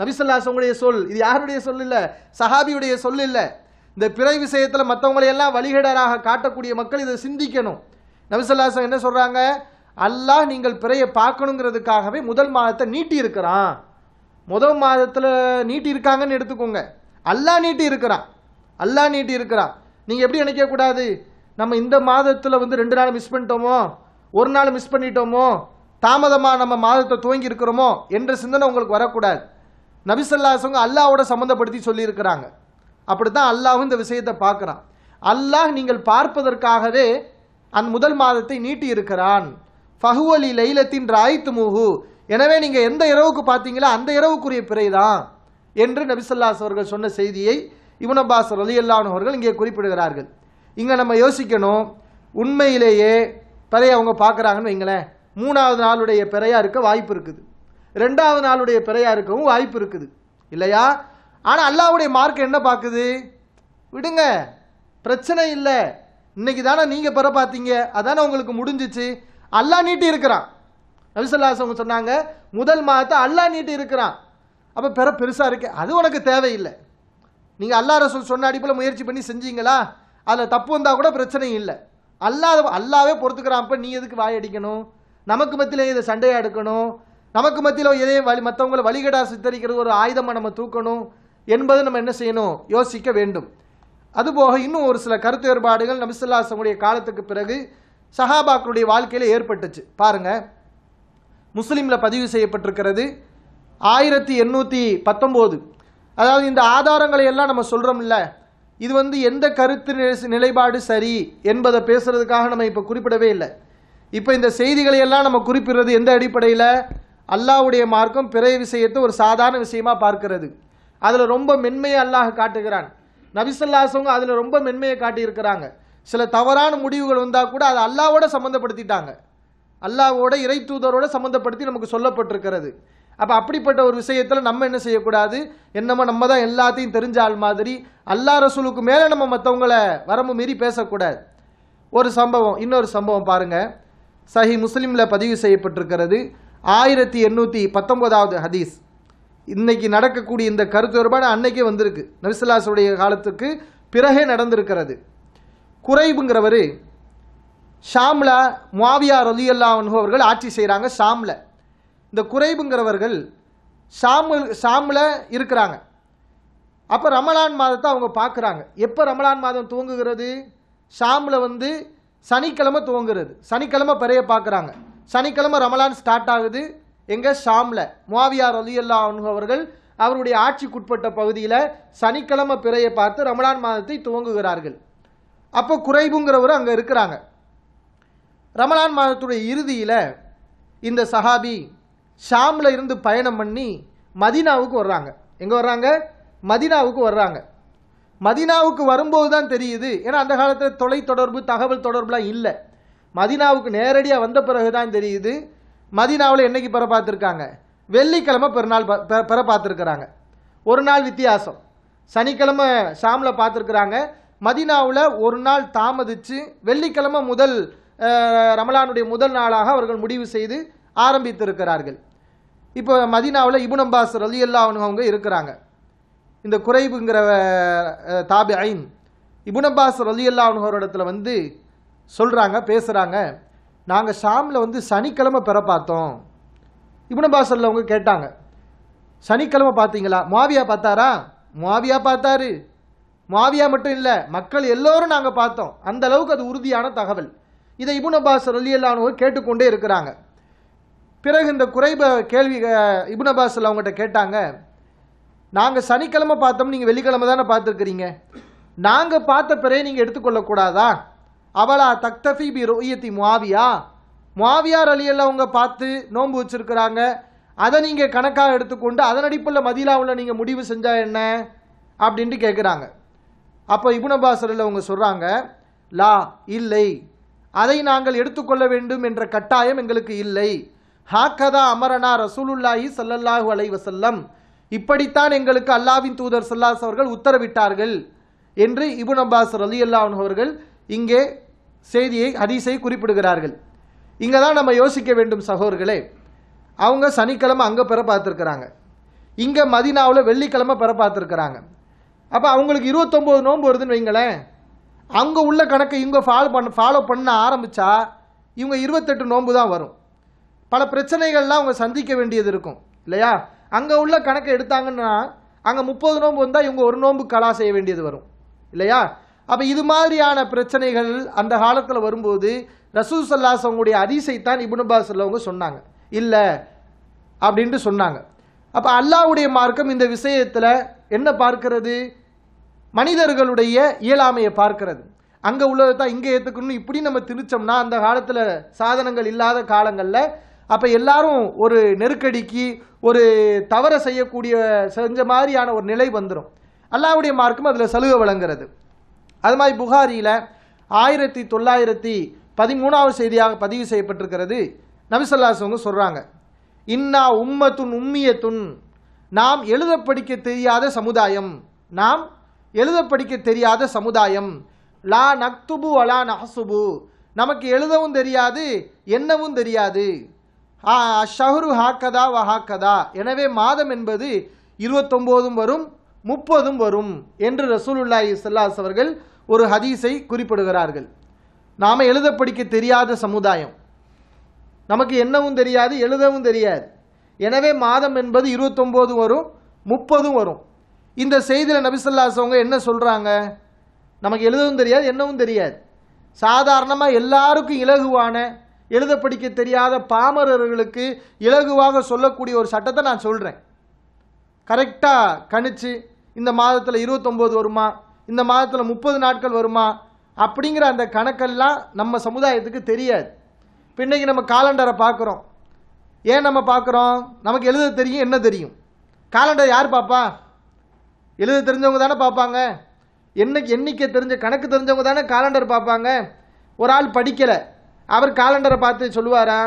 நபிசல்லாஸ் உங்களுடைய சொல் இது யாருடைய சொல் இல்லை சஹாபியுடைய சொல் இல்லை இந்த பிறை விஷயத்தில் மற்றவங்களையெல்லாம் வழிகேடராக காட்டக்கூடிய மக்கள் இதை சிந்திக்கணும் நபிசல்லாசம் என்ன சொல்கிறாங்க அல்லாஹ் நீங்கள் பிறையை பார்க்கணுங்கிறதுக்காகவே முதல் மாதத்தை நீட்டி இருக்கிறான் முதல் மாதத்தில் நீட்டி இருக்காங்கன்னு எடுத்துக்கோங்க அல்லாஹ் நீட்டி இருக்கிறான் அல்லாஹ் நீட்டி இருக்கிறான் நீங்கள் எப்படி நினைக்கக்கூடாது நம்ம இந்த மாதத்தில் வந்து ரெண்டு நாள் மிஸ் பண்ணிட்டோமோ ஒரு நாள் மிஸ் பண்ணிட்டோமோ தாமதமாக நம்ம மாதத்தை துவங்கி இருக்கிறோமோ என்ற சிந்தனை உங்களுக்கு வரக்கூடாது நபிசல்லாசவங்க அல்லாவோட சம்மந்தப்படுத்தி சொல்லியிருக்கிறாங்க அப்படி தான் அல்லாஹும் இந்த விஷயத்தை பார்க்குறான் அல்லாஹ் நீங்கள் பார்ப்பதற்காகவே அந்த முதல் மாதத்தை நீட்டி இருக்கிறான் ஃபஹுவலி லைலத்தின் ராய்த்து முஹு எனவே நீங்கள் எந்த இரவுக்கு பார்த்தீங்களோ அந்த இரவுக்குரிய பிறை தான் என்று நபிசல்லாஸ் அவர்கள் சொன்ன செய்தியை இவன் அப்பாஸ் அலி அல்லானவர்கள் இங்கே குறிப்பிடுகிறார்கள் இங்கே நம்ம யோசிக்கணும் உண்மையிலேயே பிறையை அவங்க பார்க்குறாங்கன்னு வைங்களேன் மூணாவது நாளுடைய பிறையாக இருக்க வாய்ப்பு இருக்குது ரெண்டாவது நாளுடைய பிறையாக இருக்கவும் வாய்ப்பு இருக்குது இல்லையா ஆனால் அல்லாவுடைய மார்க் என்ன பார்க்குது விடுங்க பிரச்சனை இல்லை இன்னைக்கு தானே நீங்கள் பெற பார்த்தீங்க அதானே உங்களுக்கு முடிஞ்சிச்சு அல்லா நீட்டி இருக்கிறான் நபிசல்லாசவங்க சொன்னாங்க முதல் மாதத்தை அல்லா நீட்டி இருக்கிறான் அப்போ பெற பெருசாக இருக்கு அது உனக்கு தேவையில்லை நீங்கள் அல்லா ரசூல் சொன்ன அடிப்பில் முயற்சி பண்ணி செஞ்சீங்களா அதில் தப்பு வந்தால் கூட பிரச்சனை இல்லை அல்லாத அல்லாவே பொறுத்துக்கிறான் அப்போ நீ எதுக்கு வாய் அடிக்கணும் நமக்கு மத்தியில் இதை சண்டையாக எடுக்கணும் நமக்கு மத்தியில் எதையும் வழி மற்றவங்களை வழிகடா சித்தரிக்கிறது ஒரு ஆயுதமாக நம்ம தூக்கணும் என்பது நம்ம என்ன செய்யணும் யோசிக்க வேண்டும் அதுபோக இன்னும் ஒரு சில கருத்து வேறுபாடுகள் நபிசுல்லாசமுடைய காலத்துக்கு பிறகு சஹாபாக்களுடைய வாழ்க்கையில் ஏற்பட்டுச்சு பாருங்கள் முஸ்லீமில் பதிவு செய்யப்பட்டிருக்கிறது ஆயிரத்தி எண்ணூற்றி பத்தொம்போது அதாவது இந்த ஆதாரங்களை எல்லாம் நம்ம சொல்கிறோம்ல இது வந்து எந்த கருத்து நிலைப்பாடு சரி என்பதை பேசுகிறதுக்காக நம்ம இப்போ குறிப்பிடவே இல்லை இப்போ இந்த செய்திகளை எல்லாம் நம்ம குறிப்பிடுறது எந்த அடிப்படையில் அல்லாவுடைய மார்க்கம் பிற விஷயத்தை ஒரு சாதாரண விஷயமாக பார்க்கிறது அதில் ரொம்ப மென்மையை அல்லாஹ் காட்டுகிறான் நபிசல்லாசவங்க அதில் ரொம்ப மென்மையை காட்டியிருக்கிறாங்க சில தவறான முடிவுகள் வந்தால் கூட அதை அல்லாவோட சம்மந்தப்படுத்திட்டாங்க அல்லாவோட இறை தூதரோட சம்மந்தப்படுத்தி நமக்கு சொல்லப்பட்டிருக்கிறது அப்போ அப்படிப்பட்ட ஒரு விஷயத்தில் நம்ம என்ன செய்யக்கூடாது என்னமோ நம்ம தான் எல்லாத்தையும் தெரிஞ்ச ஆள் மாதிரி அல்லா ரசூலுக்கு மேலே நம்ம மற்றவங்களை வரம்பு மீறி பேசக்கூடாது ஒரு சம்பவம் இன்னொரு சம்பவம் பாருங்கள் சஹி முஸ்லீமில் பதிவு செய்யப்பட்டிருக்கிறது ஆயிரத்தி எண்ணூற்றி பத்தொன்பதாவது ஹதீஸ் இன்னைக்கு நடக்கக்கூடிய இந்த கருத்து வேறுபாடு அன்னைக்கே வந்திருக்கு நரிசலாசுடைய காலத்துக்கு பிறகே நடந்திருக்கிறது குறைபுங்கிறவர் ஷாம்ல மாவியா அல்லா அவர்கள் ஆட்சி செய்கிறாங்க ஷாமில் இந்த குறைபுங்கிறவர்கள் ஷாமில் ஷாமில் இருக்கிறாங்க அப்போ ரமலான் மாதத்தை அவங்க பார்க்குறாங்க எப்போ ரமலான் மாதம் துவங்குகிறது ஷாமில் வந்து சனிக்கிழமை துவங்குறது சனிக்கிழமை பிறைய பார்க்குறாங்க சனிக்கிழமை ரமலான் ஸ்டார்ட் ஆகுது எங்கே ஷாமில் முவாவியார் அலியல்லா அவர்கள் அவருடைய ஆட்சிக்குட்பட்ட பகுதியில் சனிக்கிழமை பிறையை பார்த்து ரமலான் மாதத்தை துவங்குகிறார்கள் அப்போ குறைபுங்கிறவர் அங்கே இருக்கிறாங்க ரமலான் மாதத்துடைய இறுதியில் இந்த சஹாபி ஷாமில் இருந்து பயணம் பண்ணி மதினாவுக்கு வர்றாங்க எங்கே வர்றாங்க மதினாவுக்கு வர்றாங்க மதினாவுக்கு வரும்போது தான் தெரியுது ஏன்னா அந்த காலத்தில் தொலைத்தொடர்பு தகவல் தொடர்புலாம் இல்லை மதினாவுக்கு நேரடியாக வந்த பிறகு தான் தெரியுது மதினாவில் என்னைக்கு பெற பார்த்துருக்காங்க வெள்ளிக்கிழமை பெருநாள் பெற பார்த்துருக்குறாங்க ஒரு நாள் வித்தியாசம் சனிக்கிழமை ஷாமில் பார்த்துருக்குறாங்க மதினாவில் ஒரு நாள் தாமதித்து வெள்ளிக்கிழமை முதல் ரமலானுடைய முதல் நாளாக அவர்கள் முடிவு செய்து ஆரம்பித்திருக்கிறார்கள் இப்போ மதினாவில் இபுன் அம்பாஸ் ரலி அவங்க இருக்கிறாங்க இந்த குறைவுங்கிற தாபி ஐன் இபுன் அப்பாஸ் ரலி அல்லாஹனு இடத்துல வந்து சொல்கிறாங்க பேசுகிறாங்க நாங்கள் ஷாமில் வந்து சனிக்கிழமை பெற பார்த்தோம் இபுனபாசல்ல அவங்க கேட்டாங்க சனிக்கிழமை பார்த்தீங்களா மாவியா பார்த்தாரா மாவியா பார்த்தாரு மாவியா மட்டும் இல்லை மக்கள் எல்லோரும் நாங்கள் பார்த்தோம் அந்த அளவுக்கு அது உறுதியான தகவல் இதை இபுன் அப்பாஸ் ரலியல்லானவர் கேட்டுக்கொண்டே இருக்கிறாங்க பிறகு இந்த குறைப கேள்வி இபுன் அப்பாஸ் அவங்ககிட்ட கேட்டாங்க நாங்கள் சனிக்கிழமை பார்த்தோம் நீங்கள் வெள்ளிக்கிழமை தானே பார்த்துருக்குறீங்க நாங்கள் பார்த்த பிறகு நீங்கள் எடுத்துக்கொள்ளக்கூடாதா அவளா தக்தஃபி பி ரோயத்தி முவாவியா முவாவியார் அவங்க பார்த்து நோன்பு வச்சுருக்கிறாங்க அதை நீங்கள் கணக்காக எடுத்துக்கொண்டு அதன் அடிப்பில் மதிலாவில் நீங்கள் முடிவு செஞ்சால் என்ன அப்படின்ட்டு கேட்குறாங்க அப்போ இபுனபாசரில் அவங்க சொல்கிறாங்க லா இல்லை அதை நாங்கள் எடுத்துக்கொள்ள வேண்டும் என்ற கட்டாயம் எங்களுக்கு இல்லை ஹாக்கதா அமரனா ரசூலுல்லாஹி சல்லல்லாஹு அலை வசல்லம் இப்படித்தான் எங்களுக்கு அல்லாவின் தூதர் சல்லாஸ் அவர்கள் உத்தரவிட்டார்கள் என்று இபுன் அப்பாஸ் அலி அல்லாஹன் அவர்கள் இங்கே செய்தியை ஹதீஸை குறிப்பிடுகிறார்கள் இங்கே தான் நம்ம யோசிக்க வேண்டும் சகோதர்களே அவங்க சனிக்கிழமை அங்கே பெற பார்த்துருக்குறாங்க இங்கே மதினாவில் வெள்ளிக்கிழமை பெற பார்த்துருக்குறாங்க அப்போ அவங்களுக்கு இருபத்தொம்போது நோன்பு வருதுன்னு வைங்களேன் அங்கே உள்ள கணக்கை இவங்க ஃபாலோ பண்ண ஃபாலோ பண்ண ஆரம்பித்தா இவங்க இருபத்தெட்டு நோன்பு தான் வரும் பல பிரச்சனைகள்லாம் அவங்க சந்திக்க வேண்டியது இருக்கும் இல்லையா அங்கே உள்ள கணக்கை எடுத்தாங்கன்னா அங்கே முப்பது நோன்பு வந்தால் இவங்க ஒரு நோன்பு கலா செய்ய வேண்டியது வரும் இல்லையா அப்போ இது மாதிரியான பிரச்சனைகள் அந்த காலத்தில் வரும்போது ரசூல் சல்லாசவங்களுடைய அதிசைத்தான் இபுனுபா சொல்லவங்க சொன்னாங்க இல்லை அப்படின்ட்டு சொன்னாங்க அப்போ அல்லாவுடைய மார்க்கம் இந்த விஷயத்தில் என்ன பார்க்கிறது மனிதர்களுடைய இயலாமையை பார்க்கிறது அங்கே உள்ளதை தான் இங்கே ஏற்றுக்கணும் இப்படி நம்ம திணிச்சோம்னா அந்த காலத்தில் சாதனங்கள் இல்லாத காலங்களில் அப்போ எல்லாரும் ஒரு நெருக்கடிக்கு ஒரு தவற செய்யக்கூடிய செஞ்ச மாதிரியான ஒரு நிலை வந்துடும் அல்லாவுடைய மார்க்கும் அதில் சலுகை வழங்குறது அது மாதிரி புகாரியில் ஆயிரத்தி தொள்ளாயிரத்தி பதிமூணாவது செய்தியாக பதிவு செய்யப்பட்டிருக்கிறது நபிசல்லாசவங்க சொல்கிறாங்க இன்னா உம்மத்துன் உம்மியத்துன் நாம் எழுத படிக்க தெரியாத சமுதாயம் நாம் எழுத படிக்க தெரியாத சமுதாயம் லா நக்துபு அலா நஹசுபு நமக்கு எழுதவும் தெரியாது என்னவும் தெரியாது ஷஹரு ஹாக்கதா ஹாக்கதா எனவே மாதம் என்பது இருபத்தொம்போதும் வரும் முப்பதும் வரும் என்று ரசூலுல்லாஹி சல்லாஸ் அவர்கள் ஒரு ஹதீஸை குறிப்பிடுகிறார்கள் நாம் எழுத படிக்க தெரியாத சமுதாயம் நமக்கு என்னவும் தெரியாது எழுதவும் தெரியாது எனவே மாதம் என்பது இருபத்தொம்போது வரும் முப்பதும் வரும் இந்த செய்தியில் அவங்க என்ன சொல்கிறாங்க நமக்கு எழுதவும் தெரியாது என்னவும் தெரியாது சாதாரணமாக எல்லாருக்கும் இலகுவான எழுத படிக்க தெரியாத பாமரர்களுக்கு இலகுவாக சொல்லக்கூடிய ஒரு சட்டத்தை நான் சொல்கிறேன் கரெக்டாக கணிச்சு இந்த மாதத்தில் இருபத்தொம்போது வருமா இந்த மாதத்தில் முப்பது நாட்கள் வருமா அப்படிங்கிற அந்த கணக்கெல்லாம் நம்ம சமுதாயத்துக்கு தெரியாது இப்போ இன்றைக்கி நம்ம காலண்டரை பார்க்குறோம் ஏன் நம்ம பார்க்குறோம் நமக்கு எழுத தெரியும் என்ன தெரியும் காலண்டர் யார் பார்ப்பா எழுத தெரிஞ்சவங்க தானே பார்ப்பாங்க என்னைக்கு எண்ணிக்கை தெரிஞ்ச கணக்கு தெரிஞ்சவங்க தானே காலண்டர் பார்ப்பாங்க ஒரு ஆள் படிக்கலை அவர் காலண்டரை பார்த்து சொல்லுவாரா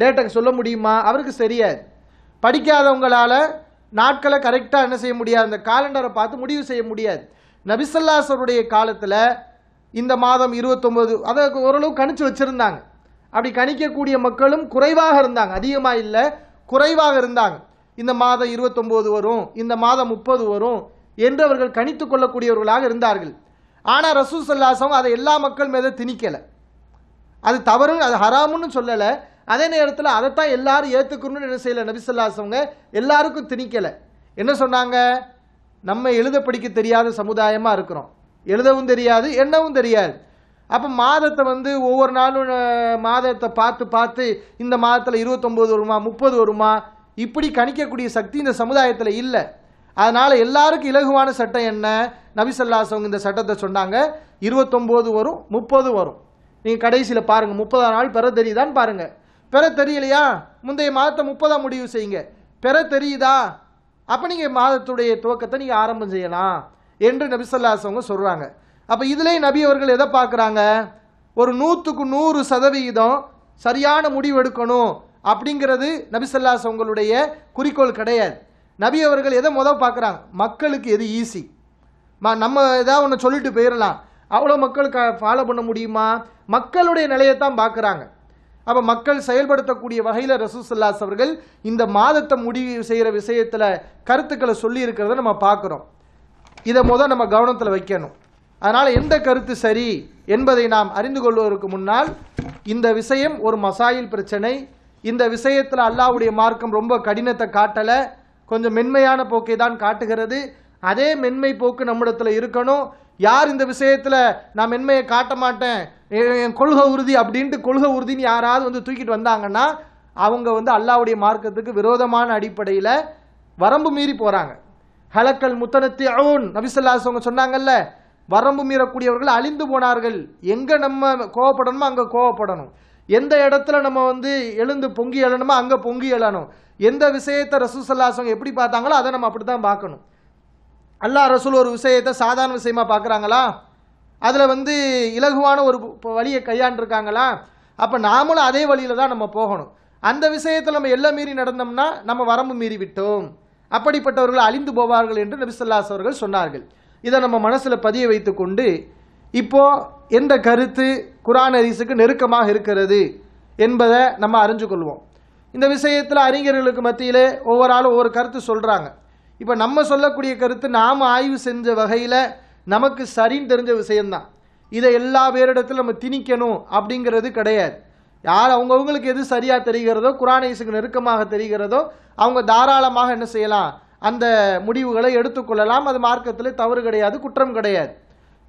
டேட்டை சொல்ல முடியுமா அவருக்கு சரியாது படிக்காதவங்களால் நாட்களை கரெக்டாக என்ன செய்ய முடியாது அந்த காலண்டரை பார்த்து முடிவு செய்ய முடியாது நபிசல்லாசருடைய காலத்தில் இந்த மாதம் இருபத்தொம்போது அதை ஓரளவு கணிச்சு வச்சுருந்தாங்க அப்படி கணிக்கக்கூடிய மக்களும் குறைவாக இருந்தாங்க அதிகமாக இல்லை குறைவாக இருந்தாங்க இந்த மாதம் இருபத்தொம்போது வரும் இந்த மாதம் முப்பது வரும் என்று அவர்கள் கணித்து கொள்ளக்கூடியவர்களாக இருந்தார்கள் ஆனால் ரசூல் சல்லாசம் அதை எல்லா மக்கள் மீது திணிக்கலை அது தவறுன்னு அது ஹராமுன்னு சொல்லலை அதே நேரத்தில் அதைத்தான் எல்லாரும் ஏற்றுக்கணும்னு என்ன செய்யலை நபிசல்லாசவங்க எல்லாருக்கும் திணிக்கலை என்ன சொன்னாங்க நம்ம எழுத படிக்க தெரியாத சமுதாயமாக இருக்கிறோம் எழுதவும் தெரியாது என்னவும் தெரியாது அப்போ மாதத்தை வந்து ஒவ்வொரு நாளும் மாதத்தை பார்த்து பார்த்து இந்த மாதத்தில் இருபத்தொம்போது வருமா முப்பது வருமா இப்படி கணிக்கக்கூடிய சக்தி இந்த சமுதாயத்தில் இல்லை அதனால் எல்லாருக்கும் இலகுவான சட்டம் என்ன நபிசல்லாசவங்க இந்த சட்டத்தை சொன்னாங்க இருபத்தொம்போது வரும் முப்பது வரும் நீங்கள் கடைசியில் பாருங்கள் முப்பதாம் நாள் பெற தெரியுதான்னு பாருங்கள் பெற தெரியலையா முந்தைய மாதத்தை முப்பதாம் முடிவு செய்யுங்க பெற தெரியுதா அப்போ நீங்கள் மாதத்துடைய துவக்கத்தை நீங்கள் ஆரம்பம் செய்யலாம் என்று நபிசல்லாசவங்க சொல்கிறாங்க அப்போ இதுலேயே நபி அவர்கள் எதை பார்க்குறாங்க ஒரு நூற்றுக்கு நூறு சதவிகிதம் சரியான முடிவு எடுக்கணும் அப்படிங்கிறது நபிசல்லாசவங்களுடைய குறிக்கோள் கிடையாது நபி அவர்கள் எதை முதல் பார்க்குறாங்க மக்களுக்கு எது ஈஸி மா நம்ம எதாவது ஒன்று சொல்லிட்டு போயிடலாம் அவ்வளோ மக்களுக்கு ஃபாலோ பண்ண முடியுமா மக்களுடைய நிலையை தான் பார்க்குறாங்க அப்போ மக்கள் செயல்படுத்தக்கூடிய வகையில் ரசூசல்லாஸ் அவர்கள் இந்த மாதத்தை முடிவு செய்கிற விஷயத்தில் கருத்துக்களை சொல்லி இருக்கிறத நம்ம பார்க்குறோம் இதை முதல் நம்ம கவனத்தில் வைக்கணும் அதனால் எந்த கருத்து சரி என்பதை நாம் அறிந்து கொள்வதற்கு முன்னால் இந்த விஷயம் ஒரு மசாயில் பிரச்சனை இந்த விஷயத்தில் அல்லாவுடைய மார்க்கம் ரொம்ப கடினத்தை காட்டலை கொஞ்சம் மென்மையான போக்கை தான் காட்டுகிறது அதே மென்மை போக்கு நம்மிடத்துல இருக்கணும் யார் இந்த விஷயத்தில் நான் மென்மையை காட்ட மாட்டேன் என் கொள்கை உறுதி அப்படின்ட்டு கொள்கை உறுதின்னு யாராவது வந்து தூக்கிட்டு வந்தாங்கன்னா அவங்க வந்து அல்லாவுடைய மார்க்கத்துக்கு விரோதமான அடிப்படையில் வரம்பு மீறி போகிறாங்க ஹலக்கல் முத்தனத்தி அவுன் நபிசல்லாசவங்க சொன்னாங்கல்ல வரம்பு மீறக்கூடியவர்கள் அழிந்து போனார்கள் எங்கே நம்ம கோவப்படணுமோ அங்கே கோவப்படணும் எந்த இடத்துல நம்ம வந்து எழுந்து பொங்கி எழணுமோ அங்கே பொங்கி எழணும் எந்த விஷயத்தை ரசூசல்லாசவங்க எப்படி பார்த்தாங்களோ அதை நம்ம அப்படி தான் பார்க்கணும் அல்லா ரசூல் ஒரு விஷயத்தை சாதாரண விஷயமா பார்க்குறாங்களா அதில் வந்து இலகுவான ஒரு வழியை கையாண்டுருக்காங்களா அப்போ நாமளும் அதே வழியில் தான் நம்ம போகணும் அந்த விஷயத்தில் நம்ம எல்லாம் மீறி நடந்தோம்னா நம்ம வரம்பு மீறி விட்டோம் அப்படிப்பட்டவர்கள் அழிந்து போவார்கள் என்று நபிசல்லாஸ் அவர்கள் சொன்னார்கள் இதை நம்ம மனசில் பதிய வைத்து கொண்டு இப்போது எந்த கருத்து குரான் அரிசுக்கு நெருக்கமாக இருக்கிறது என்பதை நம்ம அறிஞ்சு கொள்வோம் இந்த விஷயத்தில் அறிஞர்களுக்கு மத்தியிலே ஒவ்வொரு ஆளும் ஒவ்வொரு கருத்து சொல்கிறாங்க இப்போ நம்ம சொல்லக்கூடிய கருத்து நாம் ஆய்வு செஞ்ச வகையில் நமக்கு சரின்னு தெரிஞ்ச விஷயந்தான் இதை எல்லா பேரிடத்திலும் நம்ம திணிக்கணும் அப்படிங்கிறது கிடையாது யார் அவங்கவுங்களுக்கு எது சரியாக தெரிகிறதோ குரானேசுக்கு நெருக்கமாக தெரிகிறதோ அவங்க தாராளமாக என்ன செய்யலாம் அந்த முடிவுகளை எடுத்துக்கொள்ளலாம் அது மார்க்கத்தில் தவறு கிடையாது குற்றம் கிடையாது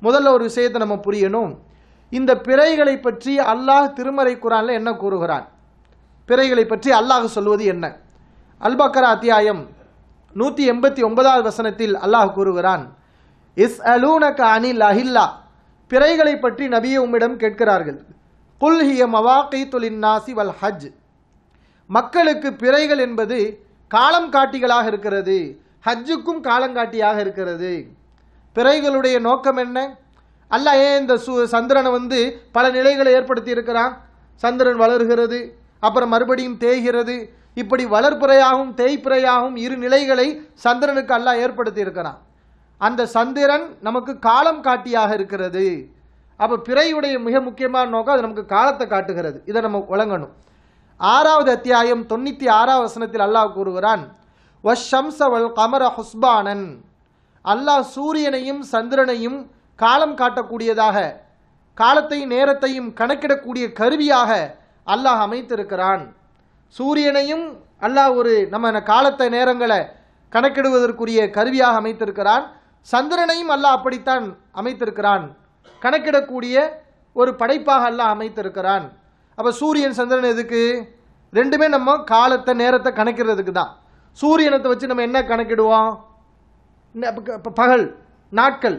முதல்ல ஒரு விஷயத்தை நம்ம புரியணும் இந்த பிறைகளை பற்றி அல்லாஹ் திருமறை குரானில் என்ன கூறுகிறான் பிறைகளை பற்றி அல்லாஹ் சொல்வது என்ன அல்பக்கரா அத்தியாயம் நூற்றி எண்பத்தி ஒன்பதாவது வசனத்தில் அல்லாஹ் கூறுகிறான் இஸ் அலூனக அனில் அஹில்லா பிறைகளை பற்றி நபிய உம்மிடம் கேட்கிறார்கள் குல்ஹிய மவாக்கை தொழில் நாசி வல் ஹஜ் மக்களுக்கு பிறைகள் என்பது காலம் காட்டிகளாக இருக்கிறது ஹஜ்ஜுக்கும் காலங்காட்டியாக இருக்கிறது பிறைகளுடைய நோக்கம் என்ன அல்ல ஏன் இந்த சு சந்திரனை வந்து பல நிலைகளை ஏற்படுத்தி இருக்கிறான் சந்திரன் வளர்கிறது அப்புறம் மறுபடியும் தேய்கிறது இப்படி வளர்ப்புறையாகவும் தேய்ப்புறையாகவும் இரு நிலைகளை சந்திரனுக்கு அல்லாஹ் ஏற்படுத்தி இருக்கிறான் அந்த சந்திரன் நமக்கு காலம் காட்டியாக இருக்கிறது அப்போ பிறையுடைய மிக முக்கியமான நோக்கம் அது நமக்கு காலத்தை காட்டுகிறது இதை நம்ம வழங்கணும் ஆறாவது அத்தியாயம் தொண்ணூற்றி ஆறாவது வசனத்தில் அல்லாஹ் கூறுகிறான் வஷம்ச வல் கமர ஹுஸ்பானன் அல்லாஹ் சூரியனையும் சந்திரனையும் காலம் காட்டக்கூடியதாக காலத்தையும் நேரத்தையும் கணக்கிடக்கூடிய கருவியாக அல்லாஹ் அமைத்திருக்கிறான் சூரியனையும் அல்லாஹ் ஒரு நம்ம காலத்தை நேரங்களை கணக்கிடுவதற்குரிய கருவியாக அமைத்திருக்கிறான் சந்திரனையும் அல்லாஹ் அப்படித்தான் அமைத்திருக்கிறான் கணக்கிடக்கூடிய ஒரு படைப்பாக அல்லாஹ் அமைத்திருக்கிறான் அப்போ சூரியன் சந்திரன் எதுக்கு ரெண்டுமே நம்ம காலத்தை நேரத்தை கணக்கிடுறதுக்கு தான் சூரியனத்தை வச்சு நம்ம என்ன கணக்கிடுவோம் பகல் நாட்கள்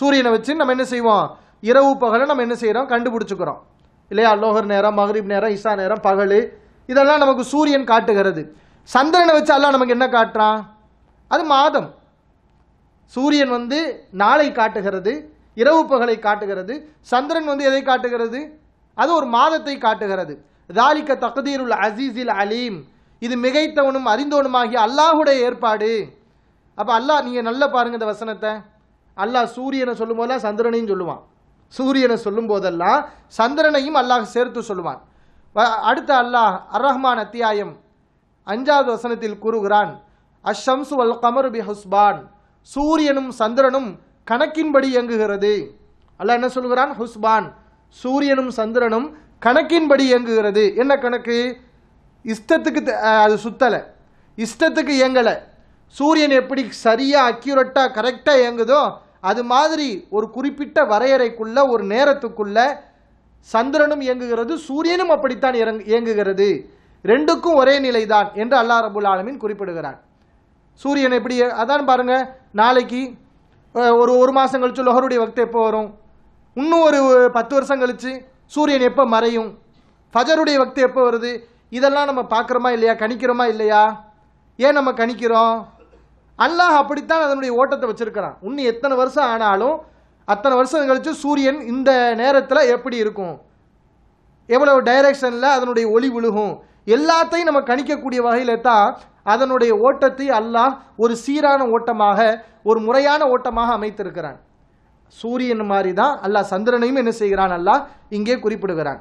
சூரியனை வச்சு நம்ம என்ன செய்வோம் இரவு பகலை நம்ம என்ன செய்கிறோம் கண்டுபிடிச்சிக்கிறோம் இல்லையா லோகர் நேரம் மகரீப் நேரம் இசா நேரம் பகல் இதெல்லாம் நமக்கு சூரியன் காட்டுகிறது சந்திரனை வச்சு எல்லாம் நமக்கு என்ன காட்டுறான் அது மாதம் சூரியன் வந்து நாளை காட்டுகிறது இரவு பகலை காட்டுகிறது சந்திரன் வந்து எதை காட்டுகிறது அது ஒரு மாதத்தை காட்டுகிறது தாலிக்க உள்ள அசீஸில் அலீம் இது மிகைத்தவனும் அறிந்தவனுமாகிய அல்லாஹுடைய ஏற்பாடு அப்போ அல்லாஹ் நீங்கள் நல்லா பாருங்க இந்த வசனத்தை அல்லாஹ் சூரியனை சொல்லும் போதெல்லாம் சந்திரனையும் சொல்லுவான் சூரியனை சொல்லும் போதெல்லாம் சந்திரனையும் அல்லாஹ் சேர்த்து சொல்லுவான் அடுத்த அல்லாஹ் அர் ரஹ்மான் அத்தியாயம் அஞ்சாவது வசனத்தில் கூறுகிறான் அஷம்சு அல் கமரு பி ஹுஸ்பான் சூரியனும் சந்திரனும் கணக்கின்படி இயங்குகிறது அல்ல என்ன சொல்கிறான் ஹுஸ்பான் சூரியனும் சந்திரனும் கணக்கின்படி இயங்குகிறது என்ன கணக்கு இஷ்டத்துக்கு அது சுத்தலை இஷ்டத்துக்கு இயங்கலை சூரியன் எப்படி சரியாக அக்யூரட்டாக கரெக்டாக இயங்குதோ அது மாதிரி ஒரு குறிப்பிட்ட வரையறைக்குள்ள ஒரு நேரத்துக்குள்ளே சந்திரனும் இயங்குகிறது சூரியனும் அப்படித்தான் இயங்குகிறது ரெண்டுக்கும் ஒரே நிலைதான் என்று அல்லா ரபுல் ஆலமின் குறிப்பிடுகிறான் சூரியன் எப்படி அதான் பாருங்க நாளைக்கு ஒரு ஒரு மாதம் கழிச்சு லோகருடைய வக்து எப்போ வரும் இன்னும் ஒரு பத்து வருஷம் கழிச்சு சூரியன் எப்போ மறையும் ஃபஜருடைய வக்து எப்போ வருது இதெல்லாம் நம்ம பார்க்குறோமா இல்லையா கணிக்கிறோமா இல்லையா ஏன் நம்ம கணிக்கிறோம் அல்லாஹ் அப்படித்தான் அதனுடைய ஓட்டத்தை வச்சுருக்கிறான் இன்னும் எத்தனை வருஷம் ஆனாலும் அத்தனை வருஷம் கழித்து சூரியன் இந்த நேரத்தில் எப்படி இருக்கும் எவ்வளவு டைரக்ஷனில் அதனுடைய ஒளி விழுகும் எல்லாத்தையும் நம்ம கணிக்கக்கூடிய வகையில் தான் அதனுடைய ஓட்டத்தை அல்லாஹ் ஒரு சீரான ஓட்டமாக ஒரு முறையான ஓட்டமாக அமைத்திருக்கிறான் சூரியன் மாதிரி தான் அல்லாஹ் சந்திரனையும் என்ன செய்கிறான் அல்லாஹ் இங்கே குறிப்பிடுகிறான்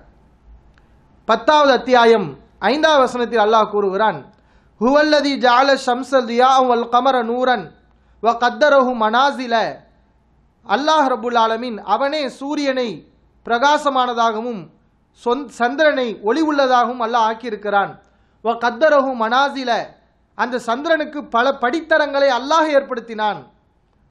பத்தாவது அத்தியாயம் ஐந்தாவது வசனத்தில் அல்லாஹ் கூறுகிறான் ஹுவல்லதி ஜால ஷம்சல் தியா வல் கமர நூரன் வ கத்தரஹு மனாசில அல்லாஹ் ரபுல் ஆலமின் அவனே சூரியனை பிரகாசமானதாகவும் சொந் சந்திரனை ஒளி உள்ளதாகவும் அல்லாஹ் ஆக்கியிருக்கிறான் வ கத்தரகு மனாசில அந்த சந்திரனுக்கு பல படித்தரங்களை அல்லாஹ் ஏற்படுத்தினான்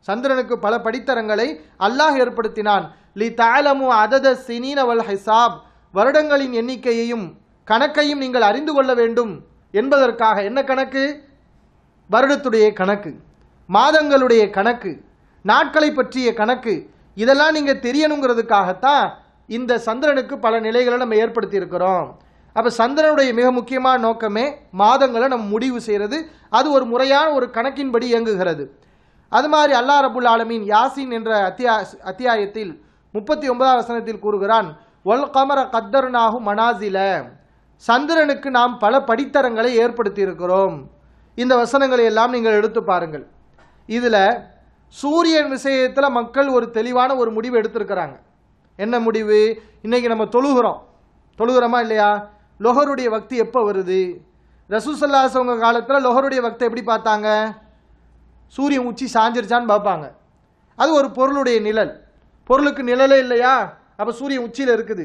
சந்திரனுக்கு பல படித்தரங்களை அல்லாஹ் ஏற்படுத்தினான் லி தாலமு அதத சினீனவல் ஹிசாப் வருடங்களின் எண்ணிக்கையையும் கணக்கையும் நீங்கள் அறிந்து கொள்ள வேண்டும் என்பதற்காக என்ன கணக்கு வருடத்துடைய கணக்கு மாதங்களுடைய கணக்கு நாட்களை பற்றிய கணக்கு இதெல்லாம் நீங்கள் தெரியணுங்கிறதுக்காகத்தான் இந்த சந்திரனுக்கு பல நிலைகளை நம்ம ஏற்படுத்தி இருக்கிறோம் அப்போ சந்திரனுடைய மிக முக்கியமான நோக்கமே மாதங்களை நம்ம முடிவு செய்கிறது அது ஒரு முறையான ஒரு கணக்கின்படி இயங்குகிறது அது மாதிரி அல்லா ரபுல் ஆலமீன் யாசின் என்ற அத்தியா அத்தியாயத்தில் முப்பத்தி ஒன்பதாம் வசனத்தில் கூறுகிறான் ஒல் கமர கத்தர்னாகு மனாசில சந்திரனுக்கு நாம் பல படித்தரங்களை ஏற்படுத்தி இருக்கிறோம் இந்த வசனங்களை எல்லாம் நீங்கள் எடுத்து பாருங்கள் இதில் சூரியன் விஷயத்தில் மக்கள் ஒரு தெளிவான ஒரு முடிவு எடுத்திருக்கிறாங்க என்ன முடிவு இன்னைக்கு நம்ம தொழுகிறோம் தொழுகிறோமா இல்லையா லொஹருடைய வக்தி எப்போ வருது ரசூசல்லாசவங்க காலத்தில் லொஹருடைய வக்தை எப்படி பார்த்தாங்க சூரியன் உச்சி சாஞ்சிருச்சான்னு பார்ப்பாங்க அது ஒரு பொருளுடைய நிழல் பொருளுக்கு நிழலே இல்லையா அப்போ சூரியன் உச்சியில் இருக்குது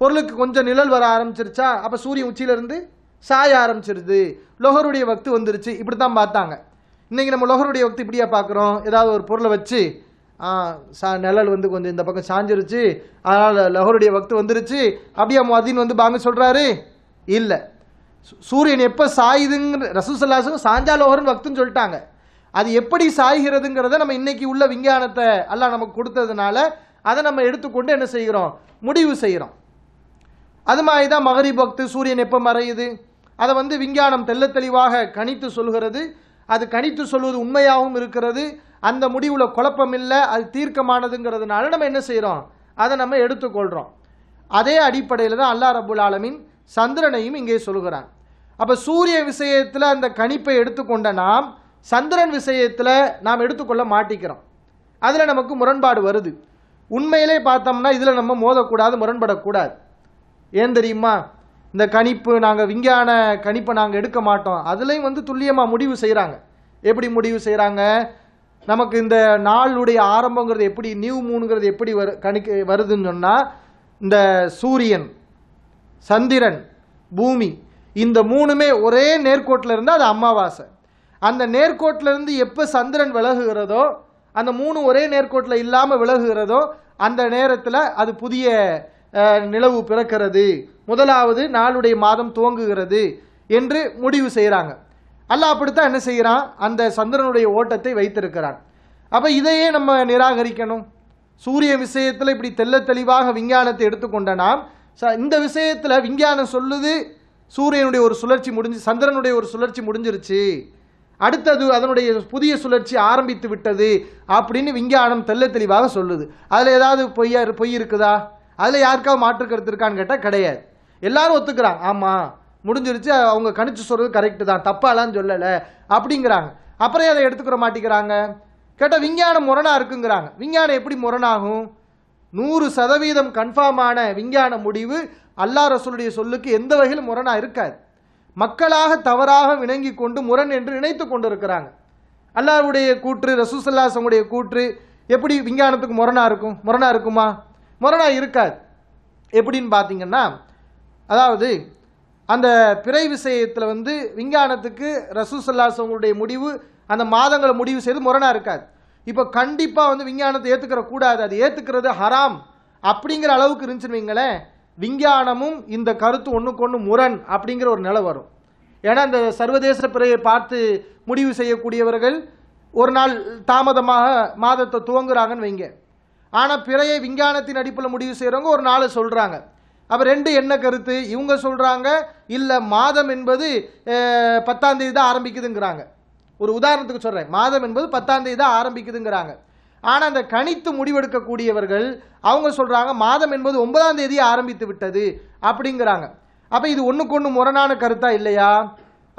பொருளுக்கு கொஞ்சம் நிழல் வர ஆரம்பிச்சிருச்சா அப்போ சூரியன் உச்சியிலேருந்து சாய ஆரம்பிச்சிருது லொஹருடைய வக்து வந்துருச்சு இப்படி தான் பார்த்தாங்க இன்றைக்கி நம்ம லோகருடைய வக்தி இப்படியாக பார்க்குறோம் ஏதாவது ஒரு பொருளை வச்சு சா நிழல் வந்து கொஞ்சம் இந்த பக்கம் சாஞ்சிருச்சு அதனால் லோகருடைய வக்து வந்துருச்சு அப்படியே மதின் வந்து பாமி சொல்கிறாரு இல்லை சூரியன் எப்போ சாயுதுங்கிற ரசூசல்லாசும் சாஞ்சா லோகர்னு வக்துன்னு சொல்லிட்டாங்க அது எப்படி சாய்கிறதுங்கிறத நம்ம இன்னைக்கு உள்ள விஞ்ஞானத்தை எல்லாம் நமக்கு கொடுத்ததுனால அதை நம்ம எடுத்துக்கொண்டு என்ன செய்கிறோம் முடிவு செய்கிறோம் அது மாதிரி தான் மகரி பக்து சூரியன் எப்போ மறையுது அதை வந்து விஞ்ஞானம் தெல்ல தெளிவாக கணித்து சொல்கிறது அது கணித்து சொல்வது உண்மையாகவும் இருக்கிறது அந்த முடிவில் குழப்பம் இல்லை அது தீர்க்கமானதுங்கிறதுனால நம்ம என்ன செய்கிறோம் அதை நம்ம எடுத்துக்கொள்கிறோம் அதே அடிப்படையில் தான் அல்லா ரபுல் ஆலமின் சந்திரனையும் இங்கே சொல்கிறான் அப்போ சூரிய விஷயத்தில் அந்த கணிப்பை எடுத்துக்கொண்ட நாம் சந்திரன் விஷயத்தில் நாம் எடுத்துக்கொள்ள மாட்டிக்கிறோம் அதில் நமக்கு முரண்பாடு வருது உண்மையிலே பார்த்தோம்னா இதில் நம்ம மோதக்கூடாது முரண்படக்கூடாது ஏன் தெரியுமா இந்த கணிப்பு நாங்கள் விஞ்ஞான கணிப்பை நாங்கள் எடுக்க மாட்டோம் அதுலேயும் வந்து துல்லியமாக முடிவு செய்கிறாங்க எப்படி முடிவு செய்கிறாங்க நமக்கு இந்த நாளுடைய ஆரம்பங்கிறது எப்படி நியூ மூணுங்கிறது எப்படி வரு கணிக்க வருதுன்னு சொன்னால் இந்த சூரியன் சந்திரன் பூமி இந்த மூணுமே ஒரே நேர்கோட்டில் இருந்தால் அது அமாவாசை அந்த இருந்து எப்போ சந்திரன் விலகுகிறதோ அந்த மூணு ஒரே நேர்கோட்டில் இல்லாமல் விலகுகிறதோ அந்த நேரத்தில் அது புதிய நிலவு பிறக்கிறது முதலாவது நாளுடைய மாதம் துவங்குகிறது என்று முடிவு செய்கிறாங்க அல்ல அப்படித்தான் என்ன செய்கிறான் அந்த சந்திரனுடைய ஓட்டத்தை வைத்திருக்கிறான் அப்போ இதையே நம்ம நிராகரிக்கணும் சூரிய விஷயத்தில் இப்படி தெல்ல தெளிவாக விஞ்ஞானத்தை எடுத்துக்கொண்ட நாம் ச இந்த விஷயத்தில் விஞ்ஞானம் சொல்லுது சூரியனுடைய ஒரு சுழற்சி முடிஞ்சு சந்திரனுடைய ஒரு சுழற்சி முடிஞ்சிருச்சு அடுத்தது அதனுடைய புதிய சுழற்சி ஆரம்பித்து விட்டது அப்படின்னு விஞ்ஞானம் தெல்ல தெளிவாக சொல்லுது அதில் ஏதாவது பொய்யா பொய் இருக்குதா அதில் யாருக்காவது மாற்று கருத்து இருக்கான்னு கேட்டால் கிடையாது எல்லாரும் ஒத்துக்கிறாங்க ஆமாம் முடிஞ்சிருச்சு அவங்க கணிச்சு சொல்கிறது கரெக்டு தான் தப்பாலாம் சொல்லலை அப்படிங்கிறாங்க அப்புறம் அதை எடுத்துக்கிற மாட்டேங்கிறாங்க கேட்டால் விஞ்ஞானம் முரணாக இருக்குங்கிறாங்க விஞ்ஞானம் எப்படி முரணாகும் நூறு சதவீதம் கன்ஃபார்மான விஞ்ஞான முடிவு அல்லா ரசூலுடைய சொல்லுக்கு எந்த வகையில் முரணாக இருக்காது மக்களாக தவறாக விளங்கி கொண்டு முரண் என்று நினைத்து கொண்டு இருக்கிறாங்க அல்லாருடைய கூற்று ரசூசல்லாசனுடைய கூற்று எப்படி விஞ்ஞானத்துக்கு முரணாக இருக்கும் முரணாக இருக்குமா முரணாக இருக்காது எப்படின்னு பார்த்தீங்கன்னா அதாவது அந்த பிறை விஷயத்தில் வந்து விஞ்ஞானத்துக்கு ரசூசல்லாசவங்களுடைய முடிவு அந்த மாதங்களை முடிவு செய்து முரணாக இருக்காது இப்போ கண்டிப்பாக வந்து விஞ்ஞானத்தை ஏற்றுக்கிற கூடாது அது ஏற்றுக்கிறது ஹராம் அப்படிங்கிற அளவுக்கு இருந்துச்சுன்னு வைங்களேன் விஞ்ஞானமும் இந்த கருத்து ஒன்றுக்கு ஒன்று முரண் அப்படிங்கிற ஒரு நிலை வரும் ஏன்னா இந்த சர்வதேச பிறையை பார்த்து முடிவு செய்யக்கூடியவர்கள் ஒரு நாள் தாமதமாக மாதத்தை துவங்குறாங்கன்னு வைங்க ஆனால் பிறையை விஞ்ஞானத்தின் அடிப்பில் முடிவு செய்கிறவங்க ஒரு நாளை சொல்கிறாங்க அப்போ ரெண்டு என்ன கருத்து இவங்க சொல்கிறாங்க இல்லை மாதம் என்பது பத்தாம் தேதி தான் ஆரம்பிக்குதுங்கிறாங்க ஒரு உதாரணத்துக்கு சொல்கிறேன் மாதம் என்பது பத்தாம் தேதி தான் ஆரம்பிக்குதுங்கிறாங்க ஆனால் அந்த கணித்து முடிவெடுக்கக்கூடியவர்கள் அவங்க சொல்கிறாங்க மாதம் என்பது ஒன்பதாம் தேதி ஆரம்பித்து விட்டது அப்படிங்கிறாங்க அப்போ இது ஒன்றுக்கு ஒன்று முரணான கருத்தாக இல்லையா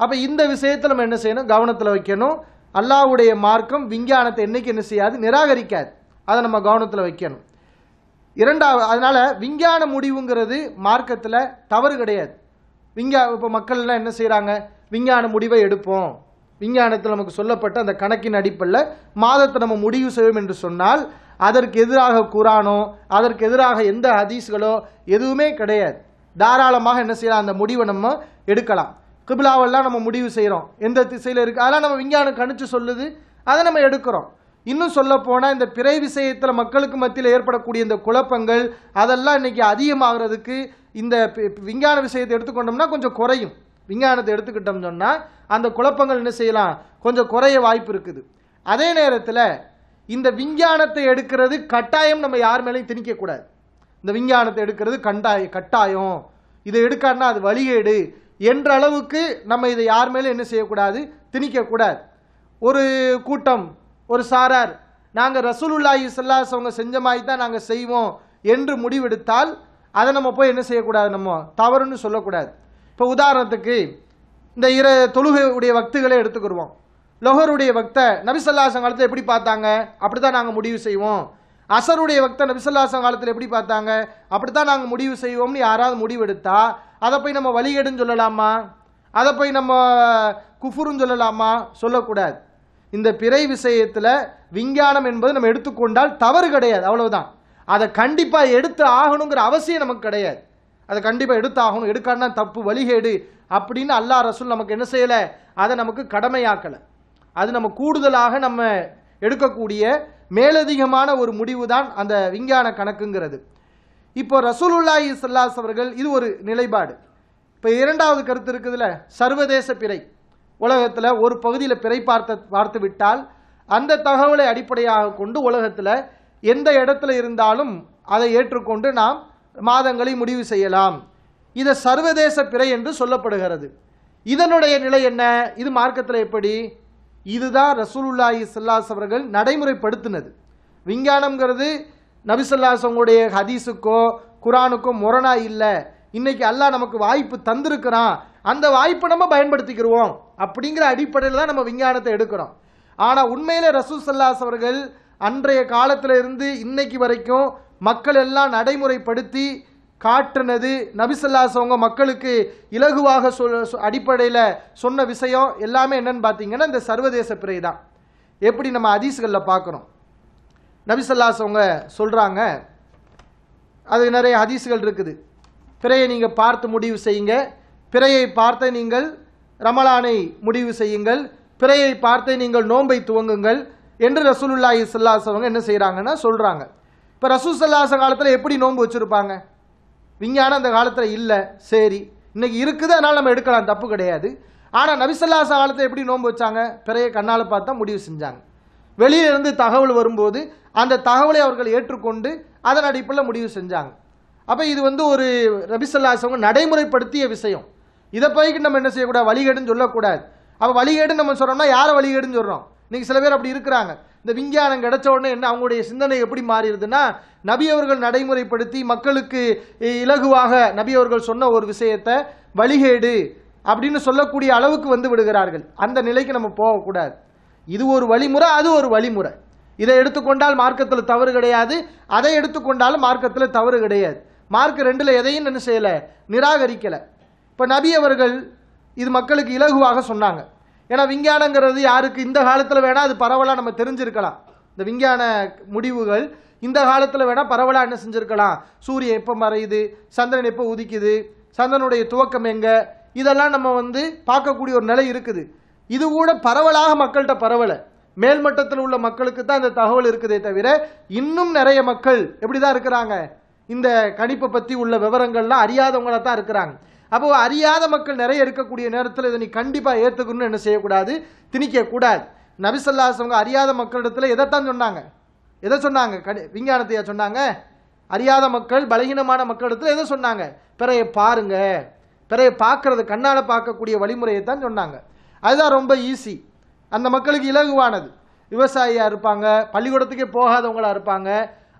அப்போ இந்த விஷயத்தில் நம்ம என்ன செய்யணும் கவனத்தில் வைக்கணும் அல்லாவுடைய மார்க்கம் விஞ்ஞானத்தை என்றைக்கு என்ன செய்யாது நிராகரிக்காது அதை நம்ம கவனத்தில் வைக்கணும் இரண்டாவது அதனால் விஞ்ஞான முடிவுங்கிறது மார்க்கத்தில் தவறு கிடையாது விஞ்ஞா இப்போ மக்கள்லாம் என்ன செய்கிறாங்க விஞ்ஞான முடிவை எடுப்போம் விஞ்ஞானத்தில் நமக்கு சொல்லப்பட்ட அந்த கணக்கின் அடிப்படையில் மாதத்தை நம்ம முடிவு செய்வோம் என்று சொன்னால் அதற்கு எதிராக குரானோ அதற்கு எதிராக எந்த ஹதீஸ்களோ எதுவுமே கிடையாது தாராளமாக என்ன செய்யலாம் அந்த முடிவை நம்ம எடுக்கலாம் கிபிலாவெல்லாம் நம்ம முடிவு செய்கிறோம் எந்த திசையில் இருக்குது அதெல்லாம் நம்ம விஞ்ஞானம் கணிச்சு சொல்லுது அதை நம்ம எடுக்கிறோம் இன்னும் சொல்ல போனால் இந்த பிறை விஷயத்தில் மக்களுக்கு மத்தியில் ஏற்படக்கூடிய இந்த குழப்பங்கள் அதெல்லாம் இன்றைக்கி அதிகமாகிறதுக்கு இந்த விஞ்ஞான விஷயத்தை எடுத்துக்கொண்டோம்னா கொஞ்சம் குறையும் விஞ்ஞானத்தை எடுத்துக்கிட்டோம் சொன்னால் அந்த குழப்பங்கள் என்ன செய்யலாம் கொஞ்சம் குறைய வாய்ப்பு இருக்குது அதே நேரத்தில் இந்த விஞ்ஞானத்தை எடுக்கிறது கட்டாயம் நம்ம யார் மேலேயும் திணிக்கக்கூடாது இந்த விஞ்ஞானத்தை எடுக்கிறது கண்டாய கட்டாயம் இதை எடுக்காருன்னா அது வழிகேடு என்ற அளவுக்கு நம்ம இதை யார் மேலே என்ன செய்யக்கூடாது திணிக்கக்கூடாது ஒரு கூட்டம் ஒரு சாரார் நாங்கள் ரசூலுல்லாஹி சல்லாஸ் அவங்க செஞ்ச மாதிரி தான் நாங்கள் செய்வோம் என்று முடிவெடுத்தால் அதை நம்ம போய் என்ன செய்யக்கூடாது நம்ம தவறுன்னு சொல்லக்கூடாது இப்போ உதாரணத்துக்கு இந்த இர தொழுகையுடைய வக்துகளை எடுத்துக்கிடுவோம் லொஹருடைய வக்தை நபிசல்லாசன் காலத்தில் எப்படி பார்த்தாங்க அப்படி தான் நாங்கள் முடிவு செய்வோம் அசருடைய வக்தை நபிசல்லாசன் காலத்தில் எப்படி பார்த்தாங்க அப்படி தான் நாங்கள் முடிவு செய்வோம்னு யாராவது முடிவெடுத்தா அதை போய் நம்ம வழிகேடுன்னு சொல்லலாமா அதை போய் நம்ம குஃபுருன்னு சொல்லலாமா சொல்லக்கூடாது இந்த பிறை விஷயத்தில் விஞ்ஞானம் என்பது நம்ம எடுத்துக்கொண்டால் தவறு கிடையாது அவ்வளவுதான் அதை கண்டிப்பாக எடுத்து ஆகணுங்கிற அவசியம் நமக்கு கிடையாது அதை கண்டிப்பாக எடுத்து ஆகணும் எடுக்கான்னா தப்பு வழிகேடு அப்படின்னு அல்லா ரசூல் நமக்கு என்ன செய்யலை அதை நமக்கு கடமையாக்கலை அது நம்ம கூடுதலாக நம்ம எடுக்கக்கூடிய மேலதிகமான ஒரு முடிவு தான் அந்த விஞ்ஞான கணக்குங்கிறது இப்போ ரசூலுல்லாஹி சல்லாஸ் அவர்கள் இது ஒரு நிலைப்பாடு இப்போ இரண்டாவது கருத்து இருக்குதுல்ல சர்வதேச பிறை உலகத்தில் ஒரு பகுதியில் பிறை பார்த்த பார்த்து விட்டால் அந்த தகவலை அடிப்படையாக கொண்டு உலகத்தில் எந்த இடத்துல இருந்தாலும் அதை ஏற்றுக்கொண்டு நாம் மாதங்களை முடிவு செய்யலாம் இதை சர்வதேச பிறை என்று சொல்லப்படுகிறது இதனுடைய நிலை என்ன இது மார்க்கத்தில் எப்படி இதுதான் ரசூலுல்லாஹி சல்லாஸ் அவர்கள் நடைமுறைப்படுத்தினது விஞ்ஞானம்ங்கிறது நபிசல்லாஸ் ஹதீஸுக்கோ குரானுக்கோ முரணா இல்லை இன்னைக்கு அல்லாஹ் நமக்கு வாய்ப்பு தந்திருக்கிறான் அந்த வாய்ப்பை நம்ம பயன்படுத்திக்கிடுவோம் அப்படிங்கிற அடிப்படையில் தான் நம்ம விஞ்ஞானத்தை எடுக்கிறோம் ஆனால் உண்மையில் ரசூ சல்லாஸ் அவர்கள் அன்றைய காலத்தில் இருந்து இன்னைக்கு வரைக்கும் மக்கள் எல்லாம் நடைமுறைப்படுத்தி காட்டுனது நபிசல்லாஸ் அவங்க மக்களுக்கு இலகுவாக சொல் அடிப்படையில் சொன்ன விஷயம் எல்லாமே என்னன்னு பார்த்தீங்கன்னா இந்த சர்வதேச பிறை தான் எப்படி நம்ம அதிசுகளில் பார்க்குறோம் நபிசல்லாஸ் அவங்க சொல்கிறாங்க அது நிறைய அதிசுகள் இருக்குது பிறையை நீங்கள் பார்த்து முடிவு செய்யுங்க பிறையை பார்த்து நீங்கள் ரமலானை முடிவு செய்யுங்கள் பிறையை பார்த்து நீங்கள் நோன்பை துவங்குங்கள் என்று ரசூலுல்லாஹி சல்லாசவங்க என்ன செய்கிறாங்கன்னா சொல்கிறாங்க இப்போ ரசூல் சல்லாச காலத்தில் எப்படி நோன்பு வச்சுருப்பாங்க விஞ்ஞானம் அந்த காலத்தில் இல்லை சரி இன்றைக்கி இருக்குது அதனால் நம்ம எடுக்கலாம் தப்பு கிடையாது ஆனால் நபிசல்லாச காலத்தில் எப்படி நோன்பு வச்சாங்க பிறையை கண்ணால் பார்த்தா முடிவு செஞ்சாங்க வெளியிலிருந்து தகவல் வரும்போது அந்த தகவலை அவர்கள் ஏற்றுக்கொண்டு அதன் அடிப்பில் முடிவு செஞ்சாங்க அப்போ இது வந்து ஒரு ரபிசல்லாசவங்க நடைமுறைப்படுத்திய விஷயம் இதை போய்க்கு நம்ம என்ன செய்யக்கூடாது வழிகேடுன்னு சொல்லக்கூடாது அப்போ வழிகேடுன்னு நம்ம சொல்கிறோம்னா யாரை வழிகேடுன்னு சொல்கிறோம் இன்றைக்கி சில பேர் அப்படி இருக்கிறாங்க இந்த விஞ்ஞானம் கிடச்ச உடனே என்ன அவங்களுடைய சிந்தனை எப்படி மாறிடுதுன்னா நபி அவர்கள் நடைமுறைப்படுத்தி மக்களுக்கு இலகுவாக நபி அவர்கள் சொன்ன ஒரு விஷயத்தை வழிகேடு அப்படின்னு சொல்லக்கூடிய அளவுக்கு வந்து விடுகிறார்கள் அந்த நிலைக்கு நம்ம போகக்கூடாது இது ஒரு வழிமுறை அது ஒரு வழிமுறை இதை எடுத்துக்கொண்டால் மார்க்கத்தில் தவறு கிடையாது அதை எடுத்துக்கொண்டாலும் மார்க்கத்தில் தவறு கிடையாது மார்க் ரெண்டில் எதையும் என்ன செய்யலை நிராகரிக்கலை இப்போ நபி அவர்கள் இது மக்களுக்கு இலகுவாக சொன்னாங்க ஏன்னா விஞ்ஞானங்கிறது யாருக்கு இந்த காலத்தில் வேணால் அது பரவலாக நம்ம தெரிஞ்சிருக்கலாம் இந்த விஞ்ஞான முடிவுகள் இந்த காலத்தில் வேணால் பரவலாக என்ன செஞ்சுருக்கலாம் சூரியன் எப்போ மறையுது சந்திரன் எப்போ உதிக்குது சந்திரனுடைய துவக்கம் எங்கே இதெல்லாம் நம்ம வந்து பார்க்கக்கூடிய ஒரு நிலை இருக்குது இது கூட பரவலாக மக்கள்கிட்ட பரவலை மேல்மட்டத்தில் உள்ள மக்களுக்கு தான் இந்த தகவல் இருக்குதே தவிர இன்னும் நிறைய மக்கள் எப்படி தான் இருக்கிறாங்க இந்த கணிப்பை பற்றி உள்ள விவரங்கள்லாம் அறியாதவங்கள தான் இருக்கிறாங்க அப்போது அறியாத மக்கள் நிறைய இருக்கக்கூடிய நேரத்தில் இதை நீ கண்டிப்பாக ஏற்றுக்கணும்னு என்ன செய்யக்கூடாது திணிக்கக்கூடாது அவங்க அறியாத மக்களிடத்தில் எதைத்தான் சொன்னாங்க எதை சொன்னாங்க கணி விஞ்ஞானத்தையா சொன்னாங்க அறியாத மக்கள் பலகீனமான மக்களிடத்தில் எதை சொன்னாங்க பிறைய பாருங்க பிறைய பார்க்கறது கண்ணால் பார்க்கக்கூடிய வழிமுறையை தான் சொன்னாங்க அதுதான் ரொம்ப ஈஸி அந்த மக்களுக்கு இலகுவானது விவசாயியாக இருப்பாங்க பள்ளிக்கூடத்துக்கே போகாதவங்களாக இருப்பாங்க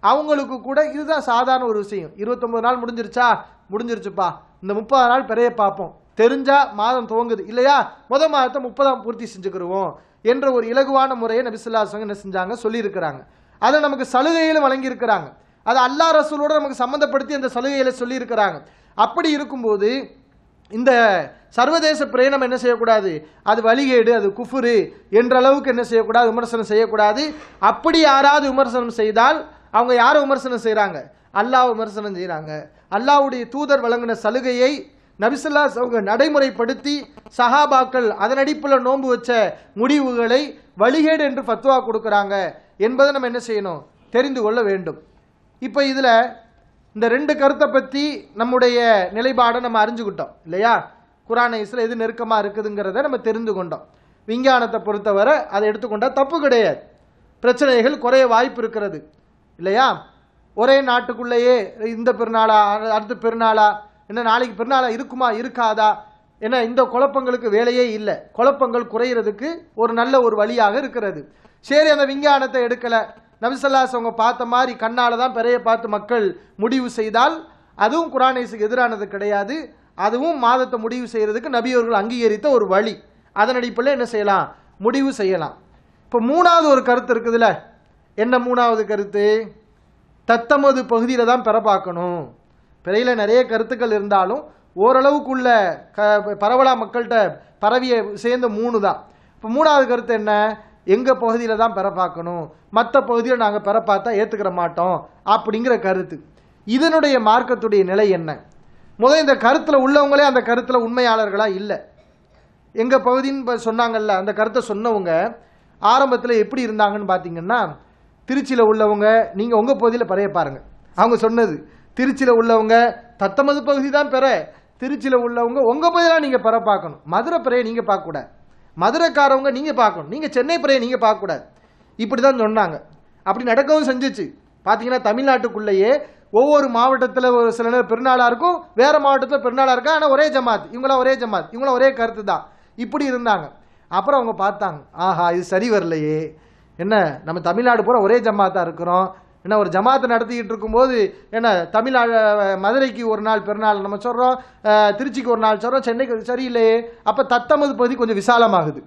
அவங்களுக்கு கூட இதுதான் சாதாரண ஒரு விஷயம் இருபத்தொம்பது நாள் முடிஞ்சிருச்சா முடிஞ்சிருச்சுப்பா இந்த முப்பது நாள் பிறைய பார்ப்போம் தெரிஞ்சா மாதம் துவங்குது இல்லையா முத மாதத்தை முப்பதாம் பூர்த்தி செஞ்சுக்கிடுவோம் என்ற ஒரு இலகுவான முறையை நபிசுல்லாசங்க என்ன செஞ்சாங்க சொல்லியிருக்கிறாங்க அதை நமக்கு சலுகையிலும் வழங்கியிருக்கிறாங்க அது அல்லா ரசூலோட நமக்கு சம்மந்தப்படுத்தி அந்த சலுகையில சொல்லியிருக்கிறாங்க அப்படி இருக்கும்போது இந்த சர்வதேச பிரயணம் என்ன செய்யக்கூடாது அது வழிகேடு அது குஃபுரு என்ற அளவுக்கு என்ன செய்யக்கூடாது விமர்சனம் செய்யக்கூடாது அப்படி யாராவது விமர்சனம் செய்தால் அவங்க யாரை விமர்சனம் செய்கிறாங்க அல்லாஹ் விமர்சனம் செய்கிறாங்க அல்லாவுடைய தூதர் வழங்கின சலுகையை நபிசுல்லா அவங்க நடைமுறைப்படுத்தி சஹாபாக்கள் அதன் அடிப்பில் நோன்பு வச்ச முடிவுகளை வழிகேடு என்று ஃபத்துவா கொடுக்குறாங்க என்பதை நம்ம என்ன செய்யணும் தெரிந்து கொள்ள வேண்டும் இப்போ இதில் இந்த ரெண்டு கருத்தை பற்றி நம்முடைய நிலைப்பாடை நம்ம அறிஞ்சுக்கிட்டோம் இல்லையா குரானை இஸ்ல எது நெருக்கமாக இருக்குதுங்கிறத நம்ம தெரிந்து கொண்டோம் விஞ்ஞானத்தை பொறுத்தவரை அதை எடுத்துக்கொண்டால் தப்பு கிடையாது பிரச்சனைகள் குறைய வாய்ப்பு இருக்கிறது இல்லையா ஒரே நாட்டுக்குள்ளேயே இந்த பெருநாளா அடுத்த பெருநாளா என்ன நாளைக்கு பெருநாளா இருக்குமா இருக்காதா ஏன்னா இந்த குழப்பங்களுக்கு வேலையே இல்லை குழப்பங்கள் குறையிறதுக்கு ஒரு நல்ல ஒரு வழியாக இருக்கிறது சரி அந்த விஞ்ஞானத்தை எடுக்கலை நபிசல்லாஸ் அவங்க பார்த்த மாதிரி கண்ணால் தான் பெரிய பார்த்து மக்கள் முடிவு செய்தால் அதுவும் குரானேசுக்கு எதிரானது கிடையாது அதுவும் மாதத்தை முடிவு செய்கிறதுக்கு நபியவர்கள் அங்கீகரித்த ஒரு வழி அதன் அடிப்படையில் என்ன செய்யலாம் முடிவு செய்யலாம் இப்போ மூணாவது ஒரு கருத்து இருக்குதுல்ல என்ன மூணாவது கருத்து தத்தமது பகுதியில் தான் பெற பார்க்கணும் பிறையில் நிறைய கருத்துக்கள் இருந்தாலும் ஓரளவுக்குள்ள க பரவலாக மக்கள்கிட்ட பரவிய சேர்ந்த மூணு தான் இப்போ மூணாவது கருத்து என்ன எங்கள் பகுதியில் தான் பெற பார்க்கணும் மற்ற பகுதியில் நாங்கள் பெற பார்த்தா ஏற்றுக்கிற மாட்டோம் அப்படிங்கிற கருத்து இதனுடைய மார்க்கத்துடைய நிலை என்ன முதல் இந்த கருத்தில் உள்ளவங்களே அந்த கருத்தில் உண்மையாளர்களாக இல்லை எங்கள் பகுதின்னு சொன்னாங்கல்ல அந்த கருத்தை சொன்னவங்க ஆரம்பத்தில் எப்படி இருந்தாங்கன்னு பார்த்தீங்கன்னா திருச்சியில் உள்ளவங்க நீங்கள் உங்கள் பகுதியில் பறைய பாருங்கள் அவங்க சொன்னது திருச்சியில் உள்ளவங்க தத்தமது பகுதி தான் பெற திருச்சியில் உள்ளவங்க உங்கள் பகுதியெலாம் நீங்கள் பெற பார்க்கணும் மதுரை பிறையை நீங்கள் பார்க்கக்கூடாது மதுரைக்காரவங்க நீங்கள் பார்க்கணும் நீங்கள் சென்னை பிறையை நீங்கள் பார்க்கக்கூடாது இப்படி தான் சொன்னாங்க அப்படி நடக்கவும் செஞ்சிச்சு பார்த்தீங்கன்னா தமிழ்நாட்டுக்குள்ளேயே ஒவ்வொரு மாவட்டத்தில் ஒரு சில நேரம் பெருநாளாக இருக்கும் வேறு மாவட்டத்தில் பெருநாளாக இருக்கா ஆனால் ஒரே ஜமாத் இவங்களாம் ஒரே ஜமாத் இவங்களாம் ஒரே கருத்து தான் இப்படி இருந்தாங்க அப்புறம் அவங்க பார்த்தாங்க ஆஹா இது சரி வரலையே என்ன நம்ம தமிழ்நாடு பூரா ஒரே ஜமாத்தாக இருக்கிறோம் என்ன ஒரு ஜமாத்தை நடத்திக்கிட்டு இருக்கும்போது என்ன தமிழ்நாடு மதுரைக்கு ஒரு நாள் பெருநாள் நம்ம சொல்கிறோம் திருச்சிக்கு ஒரு நாள் சொல்கிறோம் சென்னைக்கு சரியில்லையே அப்போ தத்தமது பகுதி கொஞ்சம் விசாலமாகுது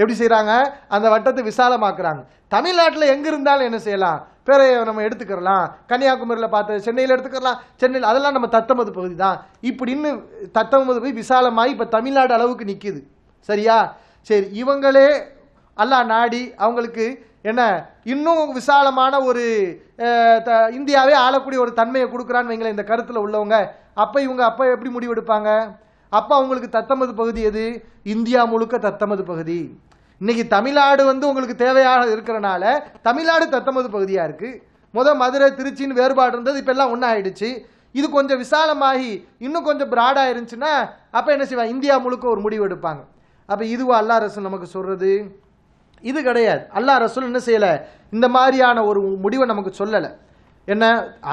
எப்படி செய்கிறாங்க அந்த வட்டத்தை விசாலமாக்குறாங்க தமிழ்நாட்டில் எங்கே இருந்தாலும் என்ன செய்யலாம் பிறைய நம்ம எடுத்துக்கிறலாம் கன்னியாகுமரியில் பார்த்து சென்னையில் எடுத்துக்கிறலாம் சென்னையில் அதெல்லாம் நம்ம தத்தமது பகுதி தான் இப்படின்னு தத்தமது பகுதி விசாலமாகி இப்போ தமிழ்நாடு அளவுக்கு நிற்கிது சரியா சரி இவங்களே அல்லா நாடி அவங்களுக்கு என்ன இன்னும் விசாலமான ஒரு இந்தியாவே ஆளக்கூடிய ஒரு தன்மையை கொடுக்குறான்னு வைங்களேன் இந்த கருத்தில் உள்ளவங்க அப்போ இவங்க அப்போ எப்படி முடிவெடுப்பாங்க அப்போ அவங்களுக்கு தத்தமது பகுதி எது இந்தியா முழுக்க தத்தமது பகுதி இன்னைக்கு தமிழ்நாடு வந்து உங்களுக்கு தேவையாக இருக்கிறனால தமிழ்நாடு தத்தமது பகுதியாக இருக்குது முதல் மதுரை திருச்சின்னு வேறுபாடு இருந்தது இப்போல்லாம் எல்லாம் ஒன்றாயிடுச்சு இது கொஞ்சம் விசாலமாகி இன்னும் கொஞ்சம் பிராடாக இருந்துச்சுன்னா அப்போ என்ன செய்வாங்க இந்தியா முழுக்க ஒரு முடிவு எடுப்பாங்க அப்போ இதுவோ அல்லா அரசு நமக்கு சொல்கிறது இது கிடையாது அல்லா ரசூல் என்ன செய்யலை இந்த மாதிரியான ஒரு முடிவை நமக்கு சொல்லலை என்ன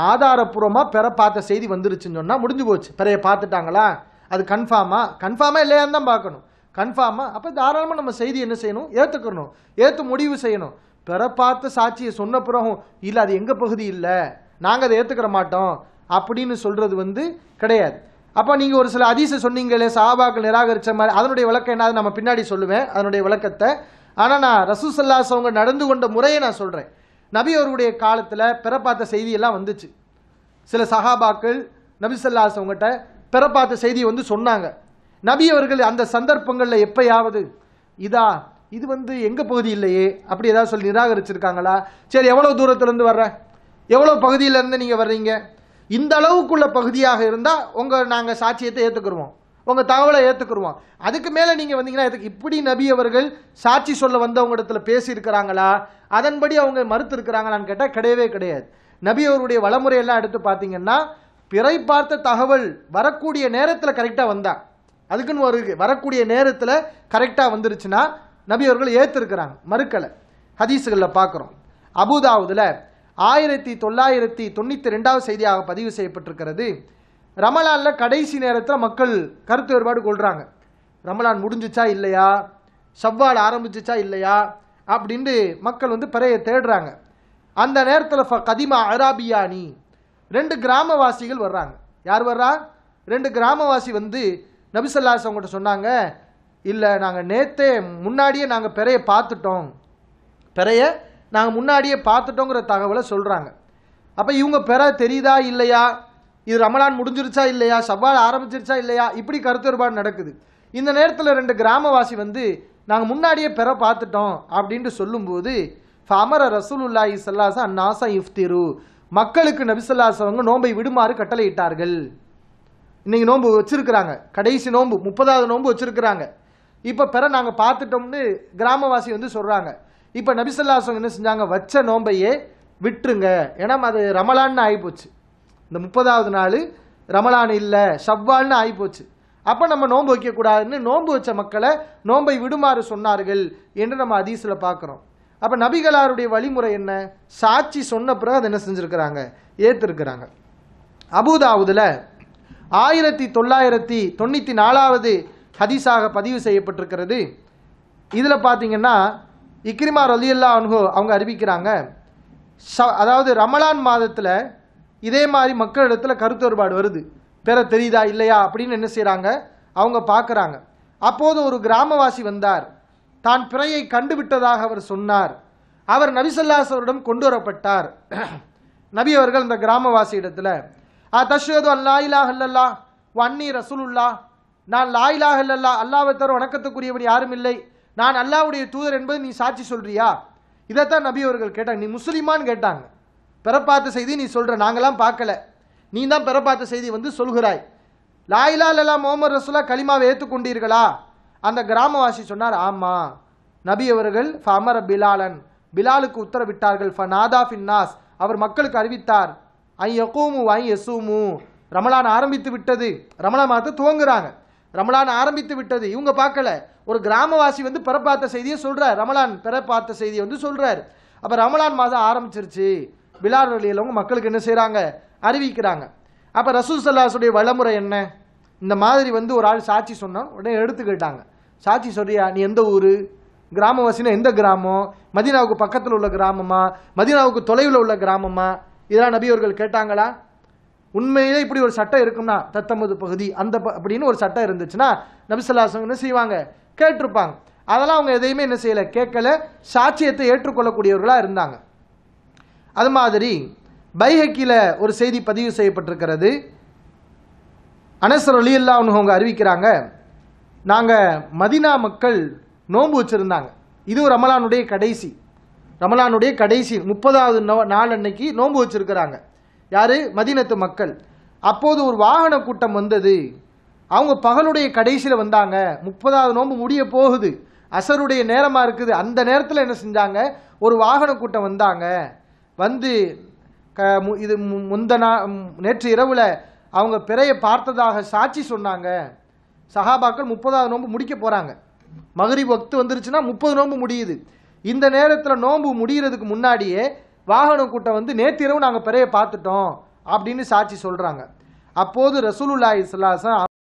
ஆதாரப்பூர்வமாக பெற பார்த்த செய்தி வந்துருச்சுன்னு சொன்னால் முடிஞ்சு போச்சு பிறைய பார்த்துட்டாங்களா அது கன்ஃபார்மாக கன்ஃபார்மாக இல்லையான்னு தான் பார்க்கணும் கன்ஃபார்மாக அப்போ தாராளமாக நம்ம செய்தி என்ன செய்யணும் ஏற்றுக்கணும் ஏற்று முடிவு செய்யணும் பிற பார்த்த சாட்சியை சொன்ன பிறகும் இல்லை அது எங்கள் பகுதி இல்லை நாங்கள் அதை ஏற்றுக்கிற மாட்டோம் அப்படின்னு சொல்கிறது வந்து கிடையாது அப்போ நீங்கள் ஒரு சில அதிசை சொன்னீங்களே சாபாக்கள் நிராகரித்த மாதிரி அதனுடைய விளக்கம் என்னது நம்ம பின்னாடி சொல்லுவேன் அதனுடைய விளக்கத்தை ஆனால் நான் ரசூசல்லாஸ் அவங்க நடந்து கொண்ட முறையை நான் சொல்கிறேன் நபி அவருடைய காலத்தில் பிறப்பாத்த செய்தியெல்லாம் வந்துச்சு சில சஹாபாக்கள் நபி சொல்லாஸ் அவங்ககிட்ட பிறப்பாத்த செய்தியை வந்து சொன்னாங்க நபி அவர்கள் அந்த சந்தர்ப்பங்களில் எப்பயாவது இதா இது வந்து எங்கள் பகுதி இல்லையே அப்படி ஏதாவது சொல்லி நிராகரிச்சிருக்காங்களா சரி எவ்வளோ தூரத்துலேருந்து வர்ற எவ்வளோ பகுதியிலேருந்து நீங்கள் வர்றீங்க இந்த அளவுக்குள்ள பகுதியாக இருந்தால் உங்கள் நாங்கள் சாட்சியத்தை ஏற்றுக்குருவோம் உங்கள் தகவலை ஏற்றுக்குருவான் அதுக்கு மேலே நீங்கள் வந்தீங்கன்னா இதுக்கு இப்படி நபி அவர்கள் சாட்சி சொல்ல வந்தவங்க இடத்துல பேசியிருக்கிறாங்களா அதன்படி அவங்க மறுத்து இருக்கிறாங்களான்னு கேட்டால் கிடையவே கிடையாது நபி அவருடைய வளமுறையெல்லாம் எடுத்து பார்த்தீங்கன்னா பிறை பார்த்த தகவல் வரக்கூடிய நேரத்தில் கரெக்டாக வந்தால் அதுக்குன்னு ஒரு வரக்கூடிய நேரத்தில் கரெக்டாக வந்துருச்சுன்னா நபி அவர்கள் ஏற்றுருக்கிறாங்க மறுக்கலை ஹதீஸுகளில் பார்க்குறோம் அபுதாவுதில் ஆயிரத்தி தொள்ளாயிரத்தி தொண்ணூற்றி ரெண்டாவது செய்தியாக பதிவு செய்யப்பட்டிருக்கிறது ரமலானில் கடைசி நேரத்தில் மக்கள் கருத்து வேறுபாடு கொள்கிறாங்க ரமலான் முடிஞ்சிச்சா இல்லையா சவ்வால் ஆரம்பிச்சிச்சா இல்லையா அப்படின்ட்டு மக்கள் வந்து பிறைய தேடுறாங்க அந்த நேரத்தில் ஃப கதிமா அராபியானி ரெண்டு கிராமவாசிகள் வர்றாங்க யார் வர்றா ரெண்டு கிராமவாசி வந்து நபிசல்லாஸ் அவங்ககிட்ட சொன்னாங்க இல்லை நாங்கள் நேற்றே முன்னாடியே நாங்கள் பிறைய பார்த்துட்டோம் பிறைய நாங்கள் முன்னாடியே பார்த்துட்டோங்கிற தகவலை சொல்கிறாங்க அப்போ இவங்க பிற தெரியுதா இல்லையா இது ரமலான் முடிஞ்சிருச்சா இல்லையா சவால் ஆரம்பிச்சிருச்சா இல்லையா இப்படி கருத்து வேறுபாடு நடக்குது இந்த நேரத்தில் ரெண்டு கிராமவாசி வந்து நாங்கள் முன்னாடியே பெற பார்த்துட்டோம் அப்படின்ட்டு சொல்லும்போது ஃபமர ரசூலுல்லாஹி சல்லாஸ் அந்நாசா இஃப்திரு மக்களுக்கு நபிசல்லாசவங்க நோம்பை நோன்பை விடுமாறு கட்டளையிட்டார்கள் இன்றைக்கி நோன்பு வச்சுருக்கிறாங்க கடைசி நோன்பு முப்பதாவது நோன்பு வச்சுருக்கிறாங்க இப்போ பெற நாங்கள் பார்த்துட்டோம்னு கிராமவாசி வந்து சொல்கிறாங்க இப்போ நபிசல்லாசவங்க என்ன செஞ்சாங்க வச்ச நோம்பையே விட்டுருங்க ஏன்னா அது ரமலான்னு ஆகிப்போச்சு இந்த முப்பதாவது நாள் ரமலான் இல்லை ஷவ்வால்னு ஆகிப்போச்சு அப்போ நம்ம நோன்பு வைக்கக்கூடாதுன்னு நோன்பு வச்ச மக்களை நோன்பை விடுமாறு சொன்னார்கள் என்று நம்ம அதீசில் பார்க்குறோம் அப்போ நபிகளாருடைய வழிமுறை என்ன சாட்சி சொன்ன பிறகு அதை என்ன செஞ்சுருக்கிறாங்க ஏற்றிருக்கிறாங்க அபுதாவுதில் ஆயிரத்தி தொள்ளாயிரத்தி தொண்ணூற்றி நாலாவது ஹதீஸாக பதிவு செய்யப்பட்டிருக்கிறது இதில் பார்த்தீங்கன்னா இக்ரிமா ரலியல்லா அவங்க அறிவிக்கிறாங்க அதாவது ரமலான் மாதத்தில் இதே மாதிரி மக்களிடத்தில் கருத்து வேறுபாடு வருது பெற தெரியுதா இல்லையா அப்படின்னு என்ன செய்கிறாங்க அவங்க பார்க்குறாங்க அப்போது ஒரு கிராமவாசி வந்தார் தான் பிறையை கண்டுவிட்டதாக அவர் சொன்னார் அவர் நபிசல்லாஸ் கொண்டு வரப்பட்டார் (clears throat) நபி அவர்கள் இந்த கிராமவாசி இடத்துல ஆ தஷ்வது அல்லா இலாஹ் இல்லல்லா வன்னி ரசூலுல்லா நான் லாயிலாக இல்லல்லா அல்லாவை தர வணக்கத்துக்குரியபடி யாரும் இல்லை நான் அல்லாவுடைய தூதர் என்பது நீ சாட்சி சொல்றியா இதைத்தான் நபி அவர்கள் கேட்டாங்க நீ முஸ்லீமான்னு கேட்டாங்க பிறப்பாத்த செய்தி நீ சொல்கிற நாங்களாம் பார்க்கல நீ தான் பிறப்பாத்த செய்தி வந்து சொல்கிறாய் லாயிலா லலா முகமது ரசுல்லா களிமாவை ஏற்றுக்கொண்டீர்களா அந்த கிராமவாசி சொன்னார் ஆமாம் நபி அவர்கள் ஃபமர பிலாலன் பிலாலுக்கு உத்தரவிட்டார்கள் ஃப நாதா ஃபின்னாஸ் அவர் மக்களுக்கு அறிவித்தார் ஐ யகூமு ஐ எசூமு ரமலான் ஆரம்பித்து விட்டது ரமலான் மாதத்தை துவங்குறாங்க ரமலான் ஆரம்பித்து விட்டது இவங்க பார்க்கல ஒரு கிராமவாசி வந்து பிறப்பார்த்த செய்தியை சொல்கிறார் ரமலான் பிறப்பார்த்த செய்தியை வந்து சொல்கிறார் அப்போ ரமலான் மாதம் ஆரம்பிச்சிருச்சு பிலால் அவங்க மக்களுக்கு என்ன செய்கிறாங்க அறிவிக்கிறாங்க அப்போ ரசூல் சல்லாஸுடைய வழிமுறை என்ன இந்த மாதிரி வந்து ஒரு ஆள் சாட்சி சொன்னால் உடனே எடுத்துக்கிட்டாங்க சாட்சி சொல்றியா நீ எந்த ஊர் கிராமவாசினா எந்த கிராமம் மதினாவுக்கு பக்கத்தில் உள்ள கிராமமா மதினாவுக்கு தொலைவில் உள்ள கிராமமா இதெல்லாம் நபி அவர்கள் கேட்டாங்களா உண்மையிலே இப்படி ஒரு சட்டம் இருக்கும்னா தத்தமது பகுதி அந்த அப்படின்னு ஒரு சட்டம் இருந்துச்சுன்னா நபிசல்லாசம் என்ன செய்வாங்க கேட்டிருப்பாங்க அதெல்லாம் அவங்க எதையுமே என்ன செய்யலை கேட்கல சாட்சியத்தை ஏற்றுக்கொள்ளக்கூடியவர்களாக இருந்தாங்க அது மாதிரி பைஹக்கியில் ஒரு செய்தி பதிவு செய்யப்பட்டிருக்கிறது அனசர் அலியல்லா அவங்க அறிவிக்கிறாங்க நாங்கள் மதினா மக்கள் நோன்பு வச்சுருந்தாங்க இதுவும் ரமலானுடைய கடைசி ரமலானுடைய கடைசி முப்பதாவது நோ நாள் அன்னைக்கு நோன்பு வச்சுருக்கிறாங்க யார் மதினத்து மக்கள் அப்போது ஒரு வாகன கூட்டம் வந்தது அவங்க பகலுடைய கடைசியில் வந்தாங்க முப்பதாவது நோன்பு முடிய போகுது அசருடைய நேரமாக இருக்குது அந்த நேரத்தில் என்ன செஞ்சாங்க ஒரு வாகன கூட்டம் வந்தாங்க வந்து இது முந்த நேற்று இரவில் அவங்க பிறையை பார்த்ததாக சாட்சி சொன்னாங்க சஹாபாக்கள் முப்பதாவது நோன்பு முடிக்க போகிறாங்க மகரி வக்து வந்துருச்சுன்னா முப்பது நோன்பு முடியுது இந்த நேரத்தில் நோன்பு முடிகிறதுக்கு முன்னாடியே வாகன கூட்டம் வந்து நேற்று இரவு நாங்கள் பிறையை பார்த்துட்டோம் அப்படின்னு சாட்சி சொல்கிறாங்க அப்போது ரசூலுல்லாஹி இஸ்லாசன்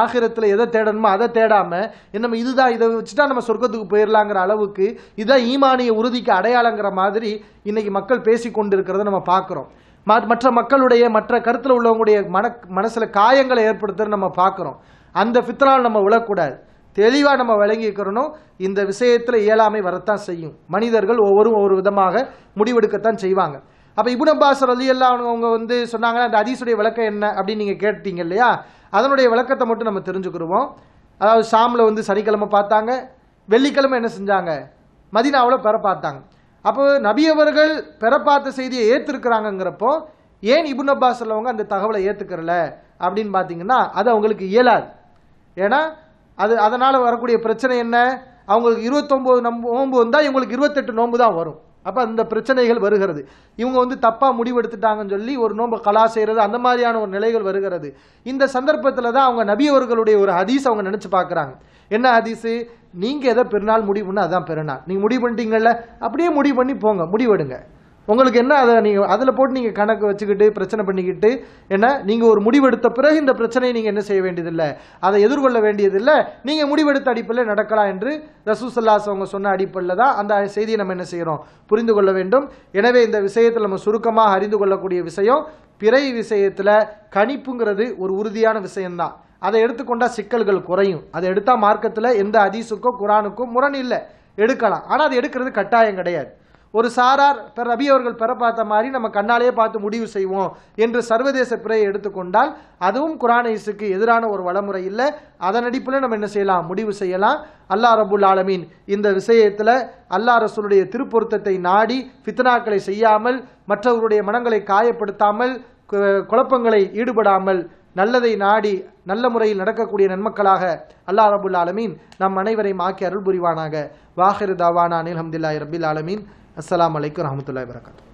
ஆகிரத்தில் எதை தேடணுமோ அதை தேடாமல் நம்ம இதுதான் இதை வச்சுட்டா நம்ம சொர்க்கத்துக்கு போயிடலாங்கிற அளவுக்கு இதுதான் ஈமானிய உறுதிக்கு அடையாளங்கிற மாதிரி இன்னைக்கு மக்கள் பேசி கொண்டிருக்கிறத நம்ம பார்க்குறோம் மற்ற மக்களுடைய மற்ற கருத்தில் உள்ளவங்களுடைய மன மனசில் காயங்களை ஏற்படுத்துறது நம்ம பார்க்குறோம் அந்த ஃபித்ரால் நம்ம விழக்கூடாது தெளிவாக நம்ம வழங்கிக்கிறனும் இந்த விஷயத்தில் இயலாமை வரத்தான் செய்யும் மனிதர்கள் ஒவ்வொரு ஒரு விதமாக முடிவெடுக்கத்தான் செய்வாங்க அப்போ இபுன் அப்பாஸ் அலி எல்லாம் அவங்க வந்து சொன்னாங்கன்னா அந்த அதீசுடைய விளக்கம் என்ன அப்படின்னு நீங்கள் கேட்டீங்க இல்லையா அதனுடைய விளக்கத்தை மட்டும் நம்ம தெரிஞ்சுக்கிடுவோம் அதாவது ஷாமில் வந்து சனிக்கிழமை பார்த்தாங்க வெள்ளிக்கிழமை என்ன செஞ்சாங்க மதினாவில் பெற பார்த்தாங்க அப்போ நபியவர்கள் பெற பார்த்த செய்தியை ஏற்றுருக்குறாங்கங்கிறப்போ ஏன் இபுன் அப்பாஸ் உள்ளவங்க அந்த தகவலை ஏற்றுக்கிறல அப்படின்னு பார்த்தீங்கன்னா அது அவங்களுக்கு இயலாது ஏன்னா அது அதனால் வரக்கூடிய பிரச்சனை என்ன அவங்களுக்கு இருபத்தொம்போது நம்பு நோம்பு வந்தால் இவங்களுக்கு இருபத்தெட்டு நோம்பு தான் வரும் அப்போ அந்த பிரச்சனைகள் வருகிறது இவங்க வந்து தப்பாக முடிவெடுத்துட்டாங்கன்னு சொல்லி ஒரு நோம்பு கலா செய்கிறது அந்த மாதிரியான ஒரு நிலைகள் வருகிறது இந்த சந்தர்ப்பத்தில் தான் அவங்க நபியவர்களுடைய ஒரு ஹதீஸ் அவங்க நினச்சி பார்க்குறாங்க என்ன ஹதீஸு நீங்கள் எதை பெருநாள் முடிவுன்னா அதுதான் பெருநாள் நீங்கள் முடிவு பண்ணிட்டீங்கல்ல அப்படியே முடிவு பண்ணி போங்க முடிவெடுங்க உங்களுக்கு என்ன அதை நீங்கள் அதில் போட்டு நீங்கள் கணக்கு வச்சுக்கிட்டு பிரச்சனை பண்ணிக்கிட்டு என்ன நீங்கள் ஒரு முடிவெடுத்த பிறகு இந்த பிரச்சனையை நீங்கள் என்ன செய்ய வேண்டியதில்லை அதை எதிர்கொள்ள வேண்டியதில்லை நீங்கள் முடிவெடுத்த அடிப்படையில் நடக்கலாம் என்று ரசூசல்லாஸ் அவங்க சொன்ன அடிப்படையில் தான் அந்த செய்தியை நம்ம என்ன செய்கிறோம் புரிந்து கொள்ள வேண்டும் எனவே இந்த விஷயத்தில் நம்ம சுருக்கமாக அறிந்து கொள்ளக்கூடிய விஷயம் பிறை விஷயத்தில் கணிப்புங்கிறது ஒரு உறுதியான விஷயம்தான் அதை எடுத்துக்கொண்டால் சிக்கல்கள் குறையும் அதை எடுத்தால் மார்க்கத்தில் எந்த அதிசுக்கோ குரானுக்கோ முரணும் இல்லை எடுக்கலாம் ஆனால் அது எடுக்கிறது கட்டாயம் கிடையாது ஒரு சாரார் பெற ரபி அவர்கள் பெற பார்த்த மாதிரி நம்ம கண்ணாலேயே பார்த்து முடிவு செய்வோம் என்று சர்வதேச பிறையை எடுத்துக்கொண்டால் அதுவும் குரானைஸுக்கு எதிரான ஒரு வளமுறை இல்லை அதன் அடிப்பில் நம்ம என்ன செய்யலாம் முடிவு செய்யலாம் அல்லா ரபுல் ஆலமீன் இந்த விஷயத்தில் அல்லா ரசூலுடைய திருப்பொருத்தத்தை நாடி ஃபித்னாக்களை செய்யாமல் மற்றவருடைய மனங்களை காயப்படுத்தாமல் குழப்பங்களை ஈடுபடாமல் நல்லதை நாடி நல்ல முறையில் நடக்கக்கூடிய நன்மக்களாக அல்லா ரபுல் ஆலமீன் நம் அனைவரையும் ஆக்கி அருள் புரிவானாக வாஹிர் தாவானா அனில் ஹம்தில்லாய் ரபில் ஆலமீன் அஸ்லாம் வலைக்கம் வரமத்துல வரகாத்தூ